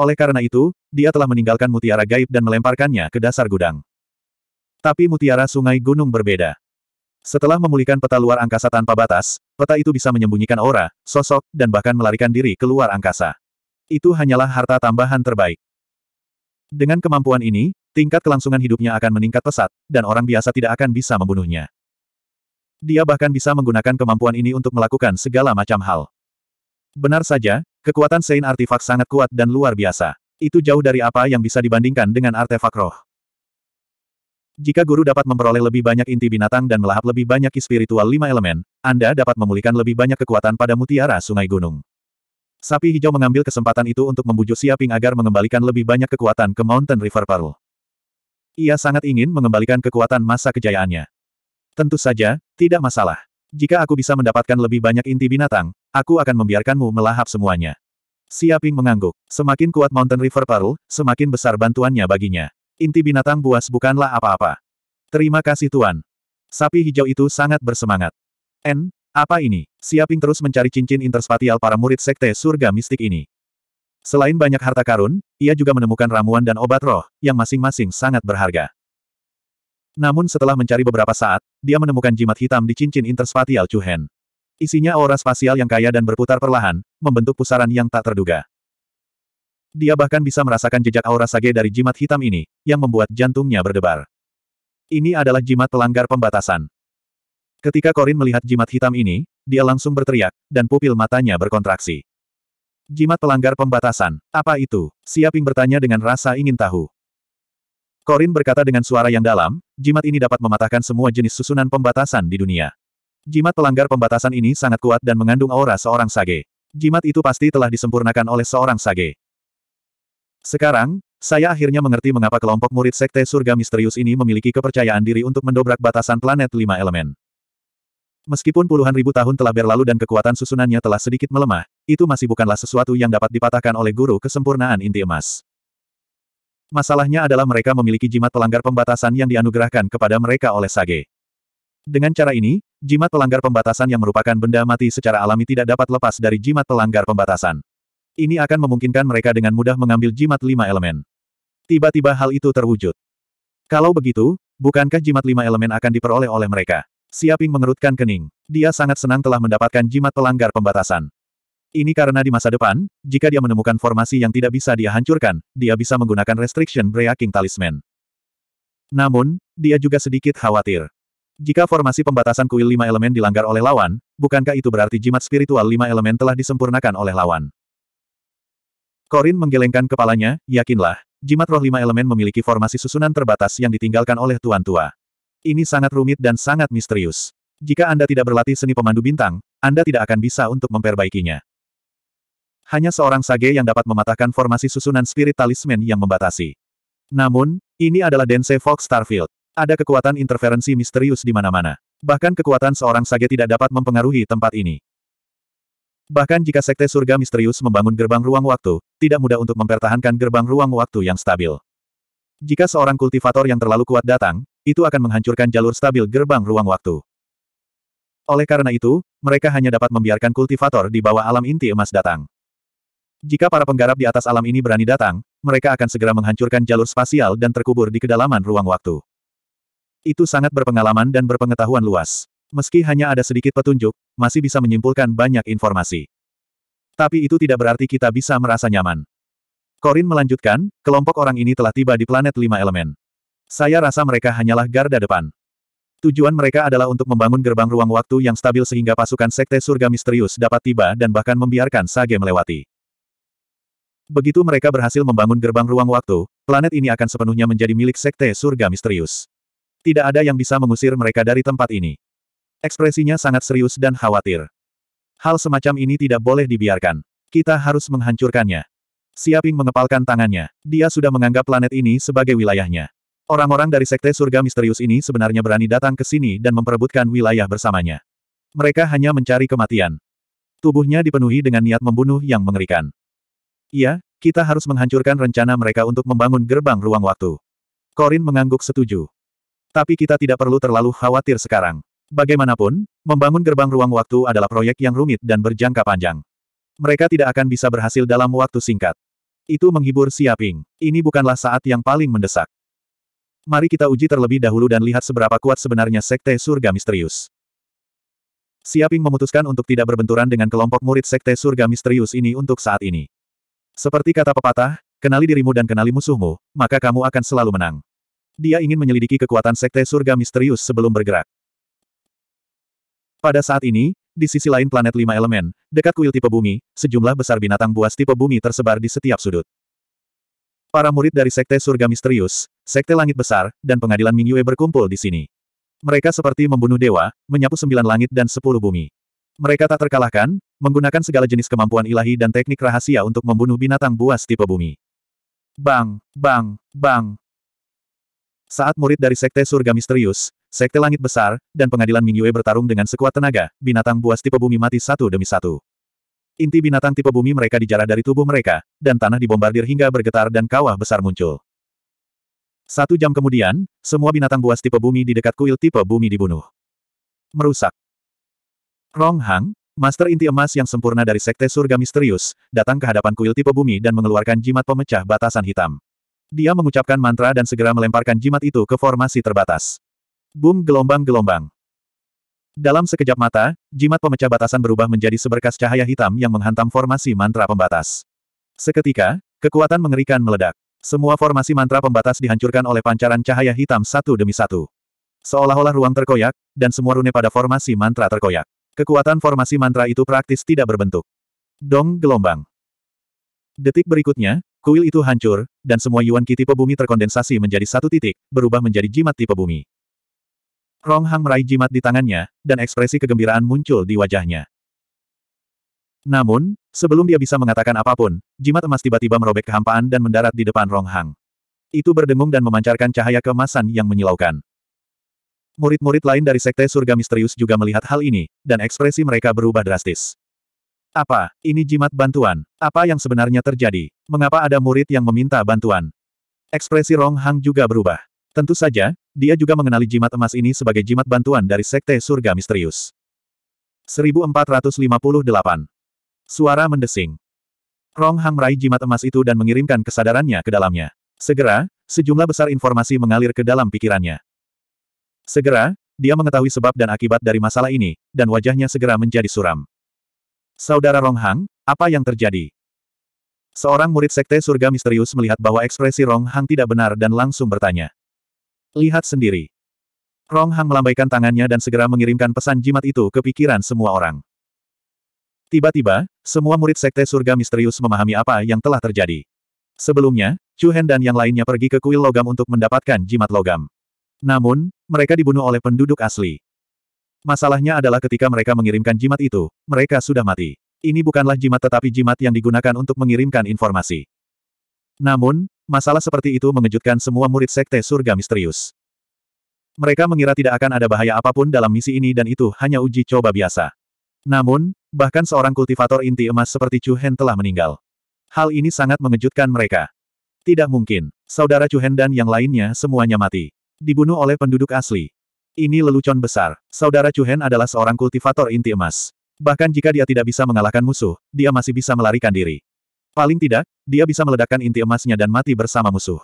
Oleh karena itu, dia telah meninggalkan mutiara gaib dan melemparkannya ke dasar gudang. Tapi mutiara sungai gunung berbeda. Setelah memulihkan peta luar angkasa tanpa batas, peta itu bisa menyembunyikan aura, sosok, dan bahkan melarikan diri keluar angkasa. Itu hanyalah harta tambahan terbaik. Dengan kemampuan ini, tingkat kelangsungan hidupnya akan meningkat pesat, dan orang biasa tidak akan bisa membunuhnya. Dia bahkan bisa menggunakan kemampuan ini untuk melakukan segala macam hal. Benar saja, kekuatan Sein Artifak sangat kuat dan luar biasa. Itu jauh dari apa yang bisa dibandingkan dengan artefak roh. Jika guru dapat memperoleh lebih banyak inti binatang dan melahap lebih banyak spiritual lima elemen, Anda dapat memulihkan lebih banyak kekuatan pada mutiara sungai gunung. Sapi hijau mengambil kesempatan itu untuk membujuk Siaping agar mengembalikan lebih banyak kekuatan ke Mountain River Pearl. Ia sangat ingin mengembalikan kekuatan masa kejayaannya. Tentu saja, tidak masalah. Jika aku bisa mendapatkan lebih banyak inti binatang, aku akan membiarkanmu melahap semuanya. Siaping mengangguk. Semakin kuat Mountain River Pearl, semakin besar bantuannya baginya. Inti binatang buas bukanlah apa-apa. Terima kasih Tuan. Sapi hijau itu sangat bersemangat. N, apa ini? Siaping terus mencari cincin interspatial para murid sekte surga mistik ini. Selain banyak harta karun, ia juga menemukan ramuan dan obat roh, yang masing-masing sangat berharga. Namun setelah mencari beberapa saat, dia menemukan jimat hitam di cincin interspatial Chuhen. Isinya aura spasial yang kaya dan berputar perlahan, membentuk pusaran yang tak terduga. Dia bahkan bisa merasakan jejak aura sage dari jimat hitam ini, yang membuat jantungnya berdebar. Ini adalah jimat pelanggar pembatasan. Ketika Korin melihat jimat hitam ini, dia langsung berteriak, dan pupil matanya berkontraksi. Jimat pelanggar pembatasan. Apa itu? Siaping bertanya dengan rasa ingin tahu. Korin berkata dengan suara yang dalam, jimat ini dapat mematahkan semua jenis susunan pembatasan di dunia. Jimat pelanggar pembatasan ini sangat kuat dan mengandung aura seorang sage. Jimat itu pasti telah disempurnakan oleh seorang sage. Sekarang, saya akhirnya mengerti mengapa kelompok murid Sekte Surga Misterius ini memiliki kepercayaan diri untuk mendobrak batasan planet lima elemen. Meskipun puluhan ribu tahun telah berlalu dan kekuatan susunannya telah sedikit melemah, itu masih bukanlah sesuatu yang dapat dipatahkan oleh guru kesempurnaan inti emas. Masalahnya adalah mereka memiliki jimat pelanggar pembatasan yang dianugerahkan kepada mereka oleh Sage. Dengan cara ini, jimat pelanggar pembatasan yang merupakan benda mati secara alami tidak dapat lepas dari jimat pelanggar pembatasan. Ini akan memungkinkan mereka dengan mudah mengambil jimat lima elemen. Tiba-tiba hal itu terwujud. Kalau begitu, bukankah jimat lima elemen akan diperoleh oleh mereka? Siaping mengerutkan kening. Dia sangat senang telah mendapatkan jimat pelanggar pembatasan. Ini karena di masa depan, jika dia menemukan formasi yang tidak bisa dia hancurkan, dia bisa menggunakan restriction breaking talisman. Namun, dia juga sedikit khawatir. Jika formasi pembatasan kuil lima elemen dilanggar oleh lawan, bukankah itu berarti jimat spiritual lima elemen telah disempurnakan oleh lawan? Korin menggelengkan kepalanya, yakinlah, jimat roh lima elemen memiliki formasi susunan terbatas yang ditinggalkan oleh tuan tua. Ini sangat rumit dan sangat misterius. Jika Anda tidak berlatih seni pemandu bintang, Anda tidak akan bisa untuk memperbaikinya. Hanya seorang sage yang dapat mematahkan formasi susunan spirit talisman yang membatasi. Namun, ini adalah Dense Fox Starfield. Ada kekuatan interferensi misterius di mana-mana. Bahkan kekuatan seorang sage tidak dapat mempengaruhi tempat ini. Bahkan jika Sekte Surga Misterius membangun gerbang ruang waktu, tidak mudah untuk mempertahankan gerbang ruang waktu yang stabil. Jika seorang kultivator yang terlalu kuat datang, itu akan menghancurkan jalur stabil gerbang ruang waktu. Oleh karena itu, mereka hanya dapat membiarkan kultivator di bawah alam inti emas datang. Jika para penggarap di atas alam ini berani datang, mereka akan segera menghancurkan jalur spasial dan terkubur di kedalaman ruang waktu. Itu sangat berpengalaman dan berpengetahuan luas. Meski hanya ada sedikit petunjuk, masih bisa menyimpulkan banyak informasi. Tapi itu tidak berarti kita bisa merasa nyaman. Korin melanjutkan, kelompok orang ini telah tiba di planet lima elemen. Saya rasa mereka hanyalah garda depan. Tujuan mereka adalah untuk membangun gerbang ruang waktu yang stabil sehingga pasukan Sekte Surga Misterius dapat tiba dan bahkan membiarkan Sage melewati. Begitu mereka berhasil membangun gerbang ruang waktu, planet ini akan sepenuhnya menjadi milik Sekte Surga Misterius. Tidak ada yang bisa mengusir mereka dari tempat ini. Ekspresinya sangat serius dan khawatir. Hal semacam ini tidak boleh dibiarkan. Kita harus menghancurkannya. Siaping mengepalkan tangannya. Dia sudah menganggap planet ini sebagai wilayahnya. Orang-orang dari Sekte Surga Misterius ini sebenarnya berani datang ke sini dan memperebutkan wilayah bersamanya. Mereka hanya mencari kematian. Tubuhnya dipenuhi dengan niat membunuh yang mengerikan. Iya, kita harus menghancurkan rencana mereka untuk membangun gerbang ruang waktu. Korin mengangguk setuju. Tapi kita tidak perlu terlalu khawatir sekarang. Bagaimanapun, membangun gerbang ruang waktu adalah proyek yang rumit dan berjangka panjang. Mereka tidak akan bisa berhasil dalam waktu singkat. Itu menghibur Siaping. Ini bukanlah saat yang paling mendesak. Mari kita uji terlebih dahulu dan lihat seberapa kuat sebenarnya Sekte Surga Misterius. Siaping memutuskan untuk tidak berbenturan dengan kelompok murid Sekte Surga Misterius ini untuk saat ini. Seperti kata pepatah, kenali dirimu dan kenali musuhmu, maka kamu akan selalu menang. Dia ingin menyelidiki kekuatan Sekte Surga Misterius sebelum bergerak. Pada saat ini, di sisi lain planet lima elemen, dekat kuil tipe bumi, sejumlah besar binatang buas tipe bumi tersebar di setiap sudut. Para murid dari Sekte Surga Misterius, Sekte Langit Besar, dan Pengadilan Mingyue berkumpul di sini. Mereka seperti membunuh dewa, menyapu sembilan langit dan sepuluh bumi. Mereka tak terkalahkan, menggunakan segala jenis kemampuan ilahi dan teknik rahasia untuk membunuh binatang buas tipe bumi. Bang, bang, bang. Saat murid dari Sekte Surga Misterius, Sekte Langit Besar, dan Pengadilan Mingyue bertarung dengan sekuat tenaga, binatang buas tipe bumi mati satu demi satu. Inti binatang tipe bumi mereka dijarah dari tubuh mereka, dan tanah dibombardir hingga bergetar dan kawah besar muncul. Satu jam kemudian, semua binatang buas tipe bumi di dekat kuil tipe bumi dibunuh. Merusak. Rong Hang, Master inti emas yang sempurna dari Sekte Surga Misterius, datang ke hadapan kuil tipe bumi dan mengeluarkan jimat pemecah batasan hitam. Dia mengucapkan mantra dan segera melemparkan jimat itu ke formasi terbatas. Boom gelombang-gelombang. Dalam sekejap mata, jimat pemecah batasan berubah menjadi seberkas cahaya hitam yang menghantam formasi mantra pembatas. Seketika, kekuatan mengerikan meledak. Semua formasi mantra pembatas dihancurkan oleh pancaran cahaya hitam satu demi satu. Seolah-olah ruang terkoyak, dan semua rune pada formasi mantra terkoyak. Kekuatan formasi mantra itu praktis tidak berbentuk. Dong gelombang. Detik berikutnya, kuil itu hancur, dan semua Yuan Ki tipe bumi terkondensasi menjadi satu titik, berubah menjadi jimat tipe bumi. Rong Hang meraih jimat di tangannya, dan ekspresi kegembiraan muncul di wajahnya. Namun, sebelum dia bisa mengatakan apapun, jimat emas tiba-tiba merobek kehampaan dan mendarat di depan Rong Hang. Itu berdengung dan memancarkan cahaya kemasan yang menyilaukan. Murid-murid lain dari Sekte Surga Misterius juga melihat hal ini, dan ekspresi mereka berubah drastis. Apa, ini jimat bantuan? Apa yang sebenarnya terjadi? Mengapa ada murid yang meminta bantuan? Ekspresi Rong Hang juga berubah. Tentu saja, dia juga mengenali jimat emas ini sebagai jimat bantuan dari Sekte Surga Misterius. 1458. Suara mendesing. Rong Hang meraih jimat emas itu dan mengirimkan kesadarannya ke dalamnya. Segera, sejumlah besar informasi mengalir ke dalam pikirannya. Segera, dia mengetahui sebab dan akibat dari masalah ini, dan wajahnya segera menjadi suram. Saudara Rong Hang, apa yang terjadi? Seorang murid Sekte Surga Misterius melihat bahwa ekspresi Rong Hang tidak benar dan langsung bertanya. Lihat sendiri. Rong Hang melambaikan tangannya dan segera mengirimkan pesan jimat itu ke pikiran semua orang. Tiba-tiba, semua murid Sekte Surga Misterius memahami apa yang telah terjadi. Sebelumnya, Chu Hen dan yang lainnya pergi ke kuil logam untuk mendapatkan jimat logam. Namun, mereka dibunuh oleh penduduk asli. Masalahnya adalah ketika mereka mengirimkan jimat itu, mereka sudah mati. Ini bukanlah jimat tetapi jimat yang digunakan untuk mengirimkan informasi. Namun, masalah seperti itu mengejutkan semua murid Sekte Surga Misterius. Mereka mengira tidak akan ada bahaya apapun dalam misi ini dan itu hanya uji coba biasa. Namun, bahkan seorang kultivator inti emas seperti Chu Hen telah meninggal. Hal ini sangat mengejutkan mereka. Tidak mungkin. Saudara Chu Hen dan yang lainnya semuanya mati. Dibunuh oleh penduduk asli. Ini lelucon besar. Saudara Chu Hen adalah seorang kultivator inti emas. Bahkan jika dia tidak bisa mengalahkan musuh, dia masih bisa melarikan diri. Paling tidak, dia bisa meledakkan inti emasnya dan mati bersama musuh.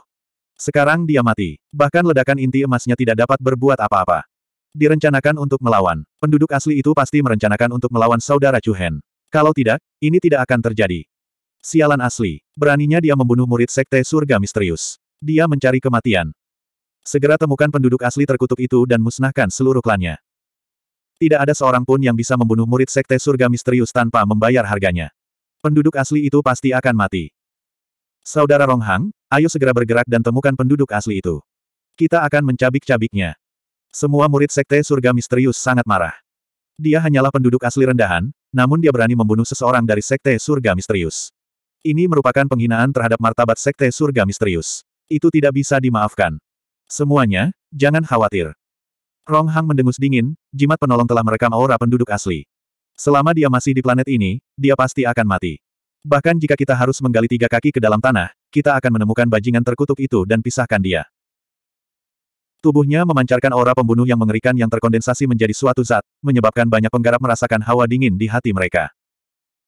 Sekarang dia mati. Bahkan ledakan inti emasnya tidak dapat berbuat apa-apa. Direncanakan untuk melawan. Penduduk asli itu pasti merencanakan untuk melawan saudara Chuhen. Kalau tidak, ini tidak akan terjadi. Sialan asli. Beraninya dia membunuh murid sekte surga misterius. Dia mencari kematian. Segera temukan penduduk asli terkutuk itu dan musnahkan seluruh klannya. Tidak ada seorang pun yang bisa membunuh murid sekte surga misterius tanpa membayar harganya. Penduduk asli itu pasti akan mati. Saudara Ronghang, ayo segera bergerak dan temukan penduduk asli itu. Kita akan mencabik-cabiknya. Semua murid sekte surga misterius sangat marah. Dia hanyalah penduduk asli rendahan, namun dia berani membunuh seseorang dari sekte surga misterius. Ini merupakan penghinaan terhadap martabat sekte surga misterius. Itu tidak bisa dimaafkan. Semuanya, jangan khawatir. Ronghang mendengus dingin, jimat penolong telah merekam aura penduduk asli. Selama dia masih di planet ini, dia pasti akan mati. Bahkan jika kita harus menggali tiga kaki ke dalam tanah, kita akan menemukan bajingan terkutuk itu dan pisahkan dia. Tubuhnya memancarkan aura pembunuh yang mengerikan yang terkondensasi menjadi suatu zat, menyebabkan banyak penggarap merasakan hawa dingin di hati mereka.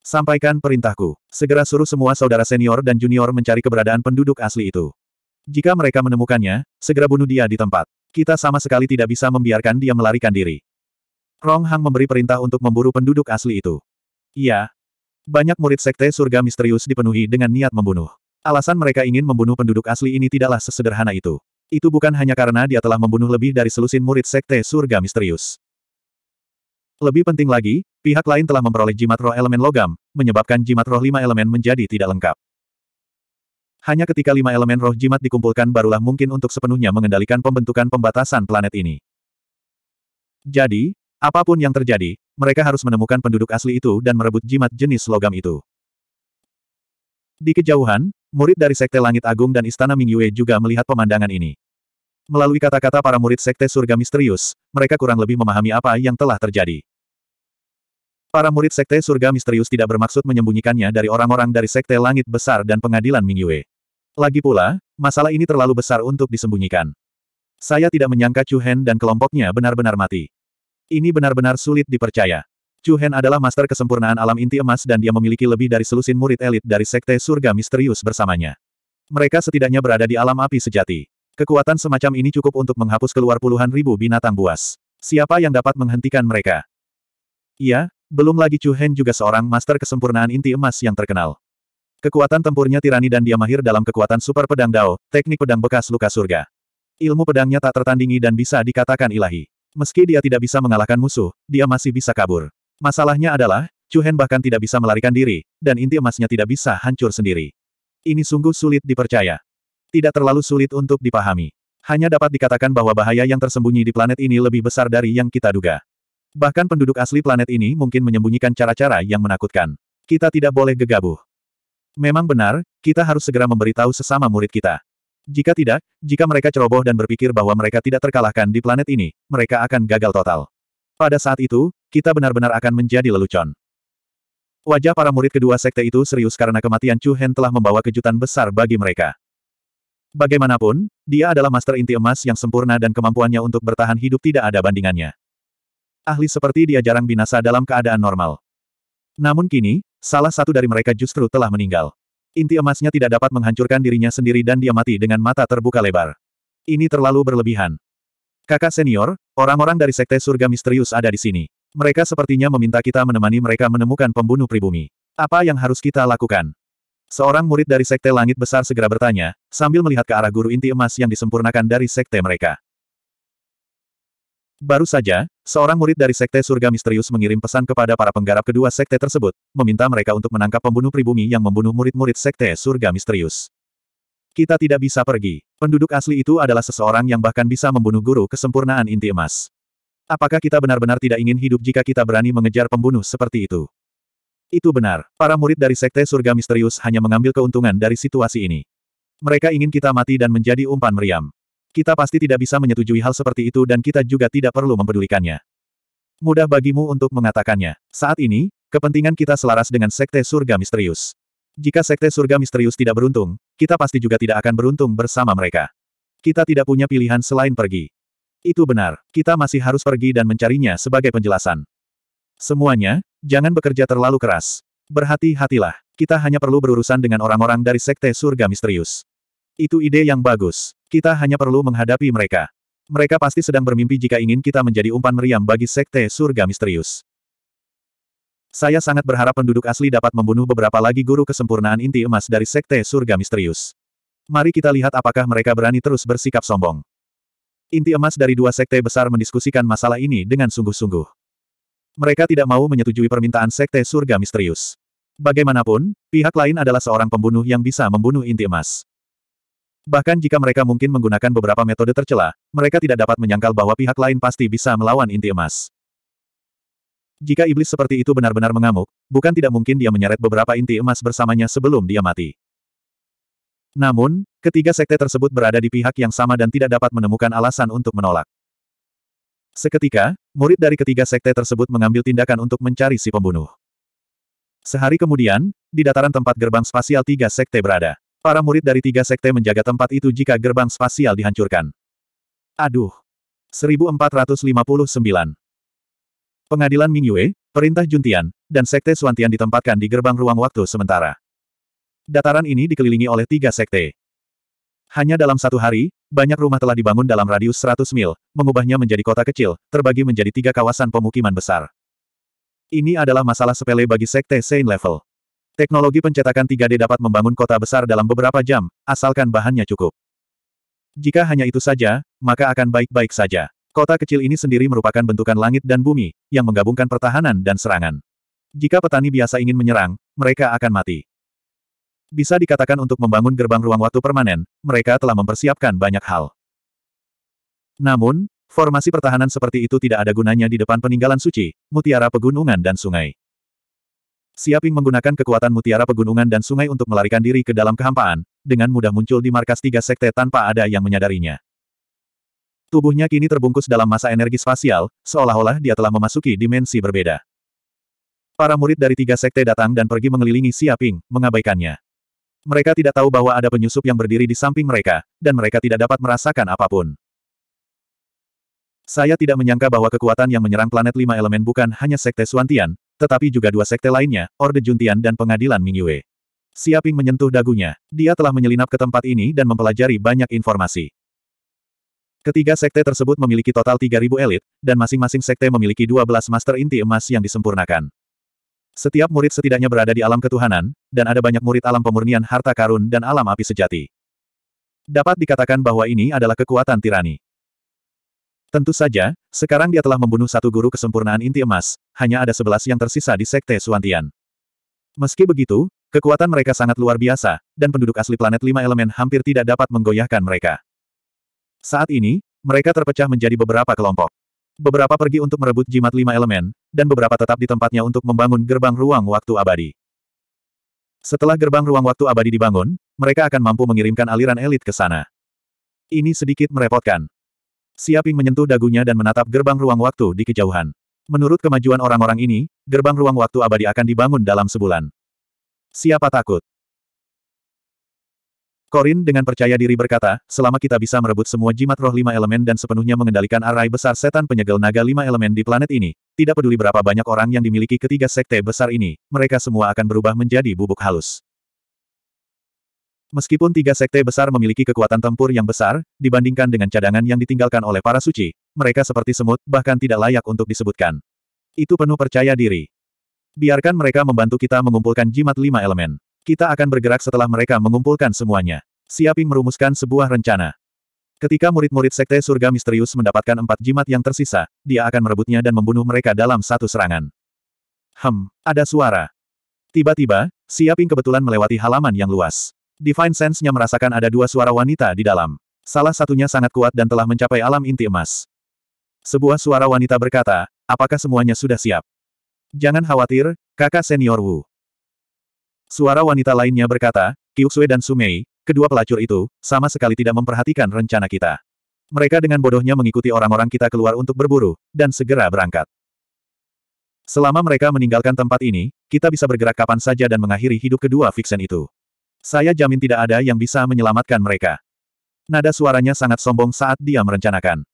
Sampaikan perintahku. Segera suruh semua saudara senior dan junior mencari keberadaan penduduk asli itu. Jika mereka menemukannya, segera bunuh dia di tempat. Kita sama sekali tidak bisa membiarkan dia melarikan diri. Rong Hang memberi perintah untuk memburu penduduk asli itu. Iya. Banyak murid sekte surga misterius dipenuhi dengan niat membunuh. Alasan mereka ingin membunuh penduduk asli ini tidaklah sesederhana itu. Itu bukan hanya karena dia telah membunuh lebih dari selusin murid sekte surga misterius. Lebih penting lagi, pihak lain telah memperoleh jimat roh elemen logam, menyebabkan jimat roh lima elemen menjadi tidak lengkap. Hanya ketika lima elemen roh jimat dikumpulkan barulah mungkin untuk sepenuhnya mengendalikan pembentukan pembatasan planet ini. Jadi, Apapun yang terjadi, mereka harus menemukan penduduk asli itu dan merebut jimat jenis logam itu. Di kejauhan, murid dari Sekte Langit Agung dan Istana Mingyue juga melihat pemandangan ini. Melalui kata-kata para murid Sekte Surga Misterius, mereka kurang lebih memahami apa yang telah terjadi. Para murid Sekte Surga Misterius tidak bermaksud menyembunyikannya dari orang-orang dari Sekte Langit Besar dan Pengadilan Mingyue. Lagi pula, masalah ini terlalu besar untuk disembunyikan. Saya tidak menyangka Chu Hen dan kelompoknya benar-benar mati. Ini benar-benar sulit dipercaya. Chu Hen adalah master kesempurnaan alam inti emas dan dia memiliki lebih dari selusin murid elit dari sekte surga misterius bersamanya. Mereka setidaknya berada di alam api sejati. Kekuatan semacam ini cukup untuk menghapus keluar puluhan ribu binatang buas. Siapa yang dapat menghentikan mereka? Iya, belum lagi Chu Hen juga seorang master kesempurnaan inti emas yang terkenal. Kekuatan tempurnya tirani dan dia mahir dalam kekuatan super pedang Dao, teknik pedang bekas luka surga. Ilmu pedangnya tak tertandingi dan bisa dikatakan ilahi. Meski dia tidak bisa mengalahkan musuh, dia masih bisa kabur. Masalahnya adalah, Hen bahkan tidak bisa melarikan diri, dan inti emasnya tidak bisa hancur sendiri. Ini sungguh sulit dipercaya. Tidak terlalu sulit untuk dipahami. Hanya dapat dikatakan bahwa bahaya yang tersembunyi di planet ini lebih besar dari yang kita duga. Bahkan penduduk asli planet ini mungkin menyembunyikan cara-cara yang menakutkan. Kita tidak boleh gegabah. Memang benar, kita harus segera memberitahu sesama murid kita. Jika tidak, jika mereka ceroboh dan berpikir bahwa mereka tidak terkalahkan di planet ini, mereka akan gagal total. Pada saat itu, kita benar-benar akan menjadi lelucon. Wajah para murid kedua sekte itu serius karena kematian Chu Hen telah membawa kejutan besar bagi mereka. Bagaimanapun, dia adalah master inti emas yang sempurna dan kemampuannya untuk bertahan hidup tidak ada bandingannya. Ahli seperti dia jarang binasa dalam keadaan normal. Namun kini, salah satu dari mereka justru telah meninggal. Inti emasnya tidak dapat menghancurkan dirinya sendiri dan dia mati dengan mata terbuka lebar. Ini terlalu berlebihan. Kakak senior, orang-orang dari Sekte Surga Misterius ada di sini. Mereka sepertinya meminta kita menemani mereka menemukan pembunuh pribumi. Apa yang harus kita lakukan? Seorang murid dari Sekte Langit Besar segera bertanya, sambil melihat ke arah guru inti emas yang disempurnakan dari Sekte mereka. Baru saja, seorang murid dari Sekte Surga Misterius mengirim pesan kepada para penggarap kedua sekte tersebut, meminta mereka untuk menangkap pembunuh pribumi yang membunuh murid-murid Sekte Surga Misterius. Kita tidak bisa pergi. Penduduk asli itu adalah seseorang yang bahkan bisa membunuh guru kesempurnaan inti emas. Apakah kita benar-benar tidak ingin hidup jika kita berani mengejar pembunuh seperti itu? Itu benar. Para murid dari Sekte Surga Misterius hanya mengambil keuntungan dari situasi ini. Mereka ingin kita mati dan menjadi umpan meriam. Kita pasti tidak bisa menyetujui hal seperti itu dan kita juga tidak perlu mempedulikannya. Mudah bagimu untuk mengatakannya. Saat ini, kepentingan kita selaras dengan Sekte Surga Misterius. Jika Sekte Surga Misterius tidak beruntung, kita pasti juga tidak akan beruntung bersama mereka. Kita tidak punya pilihan selain pergi. Itu benar, kita masih harus pergi dan mencarinya sebagai penjelasan. Semuanya, jangan bekerja terlalu keras. Berhati-hatilah, kita hanya perlu berurusan dengan orang-orang dari Sekte Surga Misterius. Itu ide yang bagus. Kita hanya perlu menghadapi mereka. Mereka pasti sedang bermimpi jika ingin kita menjadi umpan meriam bagi sekte surga misterius. Saya sangat berharap penduduk asli dapat membunuh beberapa lagi guru kesempurnaan inti emas dari sekte surga misterius. Mari kita lihat apakah mereka berani terus bersikap sombong. Inti emas dari dua sekte besar mendiskusikan masalah ini dengan sungguh-sungguh. Mereka tidak mau menyetujui permintaan sekte surga misterius. Bagaimanapun, pihak lain adalah seorang pembunuh yang bisa membunuh inti emas. Bahkan jika mereka mungkin menggunakan beberapa metode tercela, mereka tidak dapat menyangkal bahwa pihak lain pasti bisa melawan inti emas. Jika iblis seperti itu benar-benar mengamuk, bukan tidak mungkin dia menyeret beberapa inti emas bersamanya sebelum dia mati. Namun, ketiga sekte tersebut berada di pihak yang sama dan tidak dapat menemukan alasan untuk menolak. Seketika, murid dari ketiga sekte tersebut mengambil tindakan untuk mencari si pembunuh. Sehari kemudian, di dataran tempat gerbang spasial tiga sekte berada. Para murid dari tiga sekte menjaga tempat itu jika gerbang spasial dihancurkan. Aduh. 1459. Pengadilan Mingyue, perintah Juntian, dan sekte Suantian ditempatkan di gerbang ruang waktu sementara. Dataran ini dikelilingi oleh tiga sekte. Hanya dalam satu hari, banyak rumah telah dibangun dalam radius 100 mil, mengubahnya menjadi kota kecil, terbagi menjadi tiga kawasan pemukiman besar. Ini adalah masalah sepele bagi sekte Saint Level. Teknologi pencetakan 3D dapat membangun kota besar dalam beberapa jam, asalkan bahannya cukup. Jika hanya itu saja, maka akan baik-baik saja. Kota kecil ini sendiri merupakan bentukan langit dan bumi, yang menggabungkan pertahanan dan serangan. Jika petani biasa ingin menyerang, mereka akan mati. Bisa dikatakan untuk membangun gerbang ruang waktu permanen, mereka telah mempersiapkan banyak hal. Namun, formasi pertahanan seperti itu tidak ada gunanya di depan peninggalan suci, mutiara pegunungan dan sungai. Siaping menggunakan kekuatan mutiara pegunungan dan sungai untuk melarikan diri ke dalam kehampaan, dengan mudah muncul di markas tiga sekte tanpa ada yang menyadarinya. Tubuhnya kini terbungkus dalam masa energi spasial, seolah-olah dia telah memasuki dimensi berbeda. Para murid dari tiga sekte datang dan pergi mengelilingi Siaping, mengabaikannya. Mereka tidak tahu bahwa ada penyusup yang berdiri di samping mereka, dan mereka tidak dapat merasakan apapun. Saya tidak menyangka bahwa kekuatan yang menyerang planet lima elemen bukan hanya sekte Suantian, tetapi juga dua sekte lainnya, Orde Juntian dan Pengadilan Mingyue. Siaping menyentuh dagunya. Dia telah menyelinap ke tempat ini dan mempelajari banyak informasi. Ketiga sekte tersebut memiliki total 3.000 elit, dan masing-masing sekte memiliki 12 master inti emas yang disempurnakan. Setiap murid setidaknya berada di alam ketuhanan, dan ada banyak murid alam pemurnian harta karun dan alam api sejati. Dapat dikatakan bahwa ini adalah kekuatan tirani. Tentu saja, sekarang dia telah membunuh satu guru kesempurnaan inti emas, hanya ada sebelas yang tersisa di Sekte Suantian. Meski begitu, kekuatan mereka sangat luar biasa, dan penduduk asli planet lima elemen hampir tidak dapat menggoyahkan mereka. Saat ini, mereka terpecah menjadi beberapa kelompok. Beberapa pergi untuk merebut jimat lima elemen, dan beberapa tetap di tempatnya untuk membangun gerbang ruang waktu abadi. Setelah gerbang ruang waktu abadi dibangun, mereka akan mampu mengirimkan aliran elit ke sana. Ini sedikit merepotkan. Siaping menyentuh dagunya dan menatap gerbang ruang waktu di kejauhan. Menurut kemajuan orang-orang ini, gerbang ruang waktu abadi akan dibangun dalam sebulan. Siapa takut? Korin dengan percaya diri berkata, selama kita bisa merebut semua jimat roh lima elemen dan sepenuhnya mengendalikan arai besar setan penyegel naga lima elemen di planet ini, tidak peduli berapa banyak orang yang dimiliki ketiga sekte besar ini, mereka semua akan berubah menjadi bubuk halus. Meskipun tiga sekte besar memiliki kekuatan tempur yang besar, dibandingkan dengan cadangan yang ditinggalkan oleh para suci, mereka seperti semut, bahkan tidak layak untuk disebutkan. Itu penuh percaya diri. Biarkan mereka membantu kita mengumpulkan jimat lima elemen. Kita akan bergerak setelah mereka mengumpulkan semuanya. Siaping merumuskan sebuah rencana. Ketika murid-murid sekte surga misterius mendapatkan empat jimat yang tersisa, dia akan merebutnya dan membunuh mereka dalam satu serangan. Hem, ada suara. Tiba-tiba, Siaping kebetulan melewati halaman yang luas. Divine Sense-nya merasakan ada dua suara wanita di dalam. Salah satunya sangat kuat dan telah mencapai alam inti emas. Sebuah suara wanita berkata, apakah semuanya sudah siap? Jangan khawatir, kakak senior Wu. Suara wanita lainnya berkata, Kyuksue dan Sumei, kedua pelacur itu, sama sekali tidak memperhatikan rencana kita. Mereka dengan bodohnya mengikuti orang-orang kita keluar untuk berburu, dan segera berangkat. Selama mereka meninggalkan tempat ini, kita bisa bergerak kapan saja dan mengakhiri hidup kedua Vixen itu. Saya jamin tidak ada yang bisa menyelamatkan mereka. Nada suaranya sangat sombong saat dia merencanakan.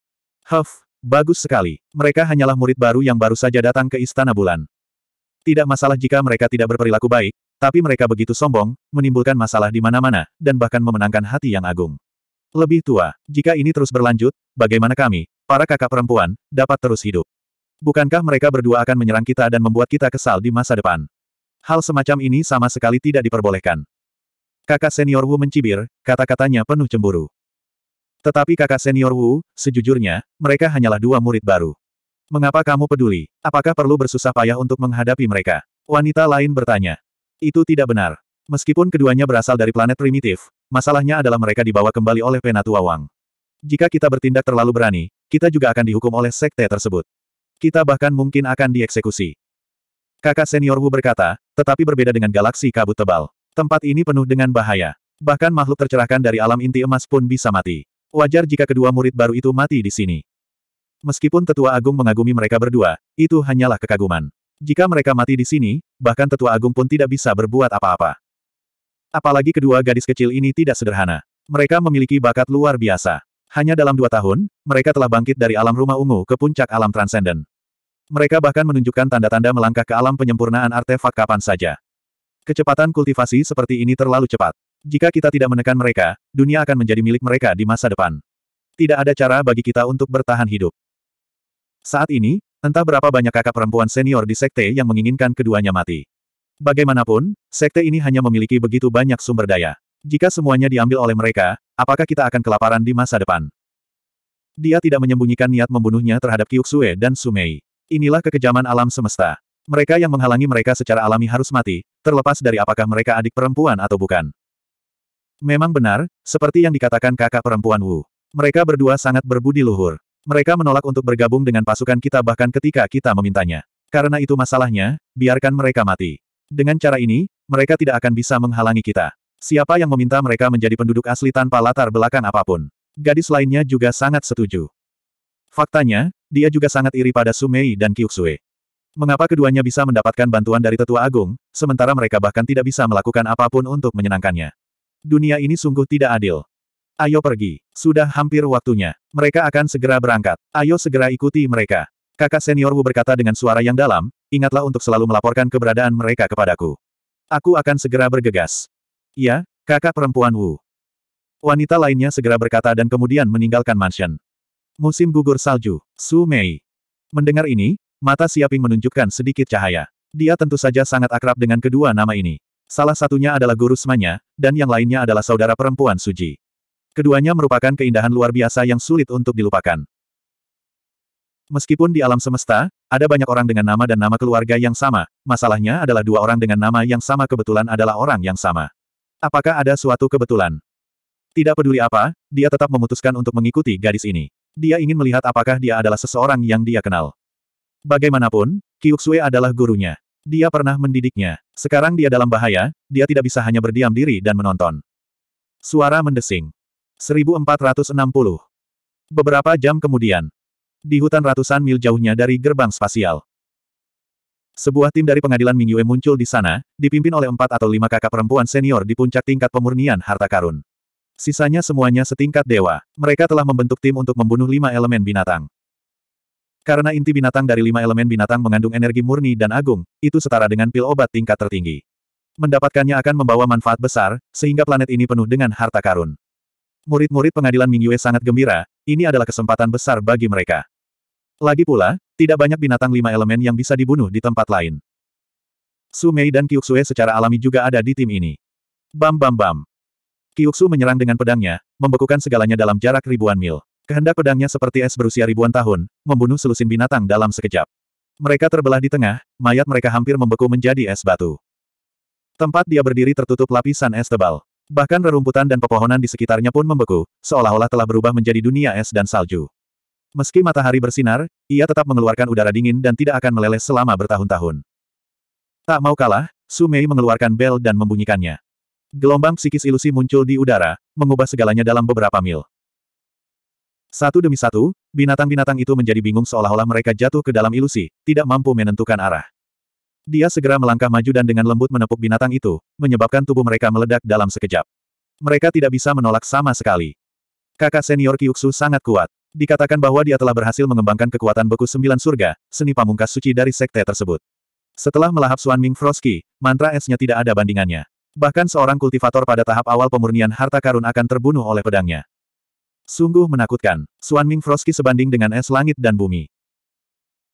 Huff, bagus sekali. Mereka hanyalah murid baru yang baru saja datang ke Istana Bulan. Tidak masalah jika mereka tidak berperilaku baik, tapi mereka begitu sombong, menimbulkan masalah di mana-mana, dan bahkan memenangkan hati yang agung. Lebih tua, jika ini terus berlanjut, bagaimana kami, para kakak perempuan, dapat terus hidup? Bukankah mereka berdua akan menyerang kita dan membuat kita kesal di masa depan? Hal semacam ini sama sekali tidak diperbolehkan. Kakak senior Wu mencibir, kata-katanya penuh cemburu. Tetapi kakak senior Wu, sejujurnya, mereka hanyalah dua murid baru. Mengapa kamu peduli? Apakah perlu bersusah payah untuk menghadapi mereka? Wanita lain bertanya. Itu tidak benar. Meskipun keduanya berasal dari planet primitif, masalahnya adalah mereka dibawa kembali oleh Penatua Wang. Jika kita bertindak terlalu berani, kita juga akan dihukum oleh sekte tersebut. Kita bahkan mungkin akan dieksekusi. Kakak senior Wu berkata, tetapi berbeda dengan galaksi kabut tebal. Tempat ini penuh dengan bahaya. Bahkan makhluk tercerahkan dari alam inti emas pun bisa mati. Wajar jika kedua murid baru itu mati di sini. Meskipun tetua agung mengagumi mereka berdua, itu hanyalah kekaguman. Jika mereka mati di sini, bahkan tetua agung pun tidak bisa berbuat apa-apa. Apalagi kedua gadis kecil ini tidak sederhana. Mereka memiliki bakat luar biasa. Hanya dalam dua tahun, mereka telah bangkit dari alam rumah ungu ke puncak alam transenden. Mereka bahkan menunjukkan tanda-tanda melangkah ke alam penyempurnaan artefak kapan saja. Kecepatan kultivasi seperti ini terlalu cepat. Jika kita tidak menekan mereka, dunia akan menjadi milik mereka di masa depan. Tidak ada cara bagi kita untuk bertahan hidup. Saat ini, entah berapa banyak kakak perempuan senior di sekte yang menginginkan keduanya mati. Bagaimanapun, sekte ini hanya memiliki begitu banyak sumber daya. Jika semuanya diambil oleh mereka, apakah kita akan kelaparan di masa depan? Dia tidak menyembunyikan niat membunuhnya terhadap Kyuksue dan Sumei. Inilah kekejaman alam semesta. Mereka yang menghalangi mereka secara alami harus mati, terlepas dari apakah mereka adik perempuan atau bukan. Memang benar, seperti yang dikatakan kakak perempuan Wu. Mereka berdua sangat berbudi luhur. Mereka menolak untuk bergabung dengan pasukan kita bahkan ketika kita memintanya. Karena itu masalahnya, biarkan mereka mati. Dengan cara ini, mereka tidak akan bisa menghalangi kita. Siapa yang meminta mereka menjadi penduduk asli tanpa latar belakang apapun? Gadis lainnya juga sangat setuju. Faktanya, dia juga sangat iri pada Sumei dan Kyuksue. Mengapa keduanya bisa mendapatkan bantuan dari tetua agung, sementara mereka bahkan tidak bisa melakukan apapun untuk menyenangkannya? Dunia ini sungguh tidak adil. Ayo pergi. Sudah hampir waktunya. Mereka akan segera berangkat. Ayo segera ikuti mereka. Kakak senior Wu berkata dengan suara yang dalam, ingatlah untuk selalu melaporkan keberadaan mereka kepadaku. Aku akan segera bergegas. Ya, kakak perempuan Wu. Wanita lainnya segera berkata dan kemudian meninggalkan mansion. Musim gugur salju. Su Mei. Mendengar ini, Mata Siaping menunjukkan sedikit cahaya. Dia tentu saja sangat akrab dengan kedua nama ini. Salah satunya adalah guru semanya, dan yang lainnya adalah saudara perempuan Suji. Keduanya merupakan keindahan luar biasa yang sulit untuk dilupakan. Meskipun di alam semesta, ada banyak orang dengan nama dan nama keluarga yang sama, masalahnya adalah dua orang dengan nama yang sama kebetulan adalah orang yang sama. Apakah ada suatu kebetulan? Tidak peduli apa, dia tetap memutuskan untuk mengikuti gadis ini. Dia ingin melihat apakah dia adalah seseorang yang dia kenal. Bagaimanapun, Kyuksue adalah gurunya. Dia pernah mendidiknya. Sekarang dia dalam bahaya, dia tidak bisa hanya berdiam diri dan menonton. Suara mendesing. 1460. Beberapa jam kemudian. Di hutan ratusan mil jauhnya dari gerbang spasial. Sebuah tim dari pengadilan Mingyue muncul di sana, dipimpin oleh empat atau lima kakak perempuan senior di puncak tingkat pemurnian harta karun. Sisanya semuanya setingkat dewa. Mereka telah membentuk tim untuk membunuh lima elemen binatang. Karena inti binatang dari lima elemen binatang mengandung energi murni dan agung, itu setara dengan pil obat tingkat tertinggi. Mendapatkannya akan membawa manfaat besar, sehingga planet ini penuh dengan harta karun. Murid-murid pengadilan Mingyue sangat gembira, ini adalah kesempatan besar bagi mereka. Lagi pula, tidak banyak binatang lima elemen yang bisa dibunuh di tempat lain. Su Mei dan Kyuksue secara alami juga ada di tim ini. Bam bam bam. Kyuksu menyerang dengan pedangnya, membekukan segalanya dalam jarak ribuan mil. Kehendak pedangnya seperti es berusia ribuan tahun, membunuh selusin binatang dalam sekejap. Mereka terbelah di tengah, mayat mereka hampir membeku menjadi es batu. Tempat dia berdiri tertutup lapisan es tebal. Bahkan rerumputan dan pepohonan di sekitarnya pun membeku, seolah-olah telah berubah menjadi dunia es dan salju. Meski matahari bersinar, ia tetap mengeluarkan udara dingin dan tidak akan meleleh selama bertahun-tahun. Tak mau kalah, Sumei mengeluarkan bel dan membunyikannya. Gelombang psikis ilusi muncul di udara, mengubah segalanya dalam beberapa mil. Satu demi satu, binatang-binatang itu menjadi bingung seolah-olah mereka jatuh ke dalam ilusi, tidak mampu menentukan arah. Dia segera melangkah maju dan dengan lembut menepuk binatang itu, menyebabkan tubuh mereka meledak dalam sekejap. Mereka tidak bisa menolak sama sekali. Kakak senior Kyuksu sangat kuat. Dikatakan bahwa dia telah berhasil mengembangkan kekuatan beku sembilan surga, seni pamungkas suci dari sekte tersebut. Setelah melahap Suan Ming Frosky, mantra esnya tidak ada bandingannya. Bahkan seorang kultivator pada tahap awal pemurnian harta karun akan terbunuh oleh pedangnya. Sungguh menakutkan, Suan Ming Frosky sebanding dengan es langit dan bumi.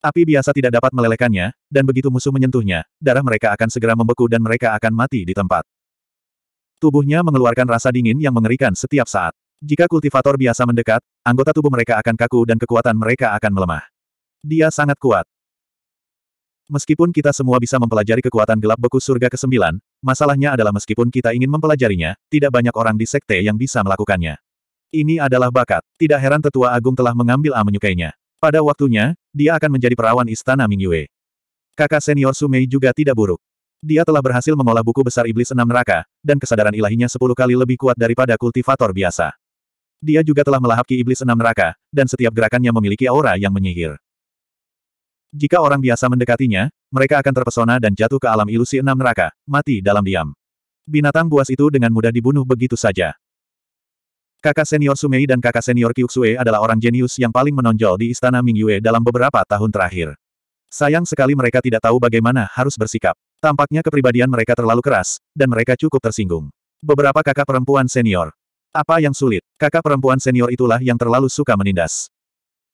Api biasa tidak dapat melelehkannya, dan begitu musuh menyentuhnya, darah mereka akan segera membeku dan mereka akan mati di tempat. Tubuhnya mengeluarkan rasa dingin yang mengerikan setiap saat. Jika kultivator biasa mendekat, anggota tubuh mereka akan kaku dan kekuatan mereka akan melemah. Dia sangat kuat. Meskipun kita semua bisa mempelajari kekuatan gelap beku surga ke-9, masalahnya adalah meskipun kita ingin mempelajarinya, tidak banyak orang di sekte yang bisa melakukannya. Ini adalah bakat. Tidak heran tetua agung telah mengambil A menyukainya. Pada waktunya, dia akan menjadi perawan istana Mingyue. Kakak senior Sumei juga tidak buruk. Dia telah berhasil mengolah buku besar iblis enam neraka, dan kesadaran ilahinya sepuluh kali lebih kuat daripada kultivator biasa. Dia juga telah melahap ki iblis enam neraka, dan setiap gerakannya memiliki aura yang menyihir. Jika orang biasa mendekatinya, mereka akan terpesona dan jatuh ke alam ilusi enam neraka, mati dalam diam. Binatang buas itu dengan mudah dibunuh begitu saja. Kakak senior Sumei dan kakak senior Kyuksue adalah orang jenius yang paling menonjol di istana Mingyue dalam beberapa tahun terakhir. Sayang sekali mereka tidak tahu bagaimana harus bersikap. Tampaknya kepribadian mereka terlalu keras, dan mereka cukup tersinggung. Beberapa kakak perempuan senior. Apa yang sulit? Kakak perempuan senior itulah yang terlalu suka menindas.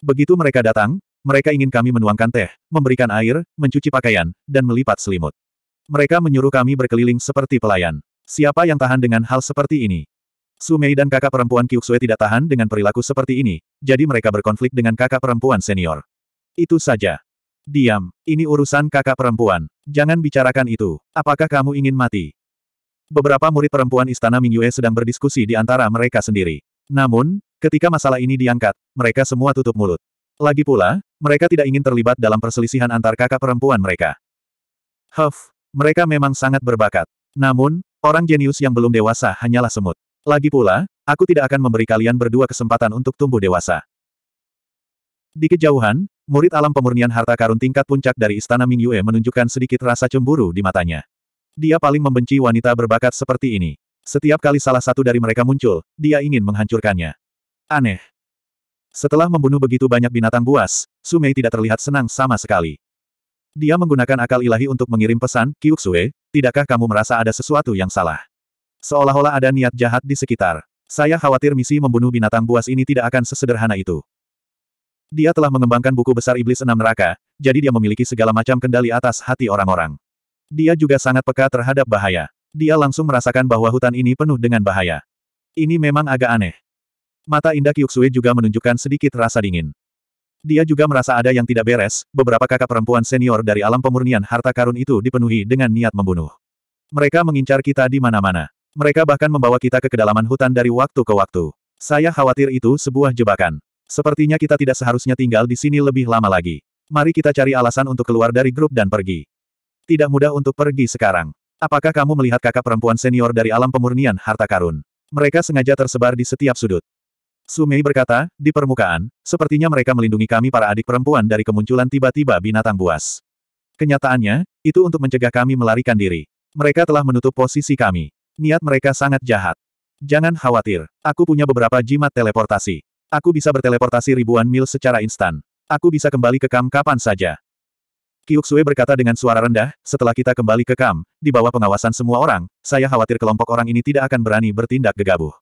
Begitu mereka datang, mereka ingin kami menuangkan teh, memberikan air, mencuci pakaian, dan melipat selimut. Mereka menyuruh kami berkeliling seperti pelayan. Siapa yang tahan dengan hal seperti ini? Sumei dan kakak perempuan Kyuksue tidak tahan dengan perilaku seperti ini, jadi mereka berkonflik dengan kakak perempuan senior. Itu saja. Diam, ini urusan kakak perempuan. Jangan bicarakan itu. Apakah kamu ingin mati? Beberapa murid perempuan istana Mingyue sedang berdiskusi di antara mereka sendiri. Namun, ketika masalah ini diangkat, mereka semua tutup mulut. Lagi pula, mereka tidak ingin terlibat dalam perselisihan antar kakak perempuan mereka. Huff, mereka memang sangat berbakat. Namun, orang jenius yang belum dewasa hanyalah semut. Lagi pula, aku tidak akan memberi kalian berdua kesempatan untuk tumbuh dewasa. Di kejauhan, murid alam pemurnian harta karun tingkat puncak dari Istana Ming Yue menunjukkan sedikit rasa cemburu di matanya. Dia paling membenci wanita berbakat seperti ini. Setiap kali salah satu dari mereka muncul, dia ingin menghancurkannya. Aneh. Setelah membunuh begitu banyak binatang buas, Sumei tidak terlihat senang sama sekali. Dia menggunakan akal ilahi untuk mengirim pesan, Kyuksue, tidakkah kamu merasa ada sesuatu yang salah? Seolah-olah ada niat jahat di sekitar. Saya khawatir misi membunuh binatang buas ini tidak akan sesederhana itu. Dia telah mengembangkan buku besar Iblis Enam Neraka, jadi dia memiliki segala macam kendali atas hati orang-orang. Dia juga sangat peka terhadap bahaya. Dia langsung merasakan bahwa hutan ini penuh dengan bahaya. Ini memang agak aneh. Mata indah Kyuksue juga menunjukkan sedikit rasa dingin. Dia juga merasa ada yang tidak beres, beberapa kakak perempuan senior dari alam pemurnian harta karun itu dipenuhi dengan niat membunuh. Mereka mengincar kita di mana-mana. Mereka bahkan membawa kita ke kedalaman hutan dari waktu ke waktu. Saya khawatir itu sebuah jebakan. Sepertinya kita tidak seharusnya tinggal di sini lebih lama lagi. Mari kita cari alasan untuk keluar dari grup dan pergi. Tidak mudah untuk pergi sekarang. Apakah kamu melihat kakak perempuan senior dari alam pemurnian harta karun? Mereka sengaja tersebar di setiap sudut. Sumei berkata, di permukaan, sepertinya mereka melindungi kami para adik perempuan dari kemunculan tiba-tiba binatang buas. Kenyataannya, itu untuk mencegah kami melarikan diri. Mereka telah menutup posisi kami. Niat mereka sangat jahat. Jangan khawatir, aku punya beberapa jimat teleportasi. Aku bisa berteleportasi ribuan mil secara instan. Aku bisa kembali ke kam kapan saja. Kiuksue berkata dengan suara rendah, setelah kita kembali ke kam, di bawah pengawasan semua orang, saya khawatir kelompok orang ini tidak akan berani bertindak gegabah.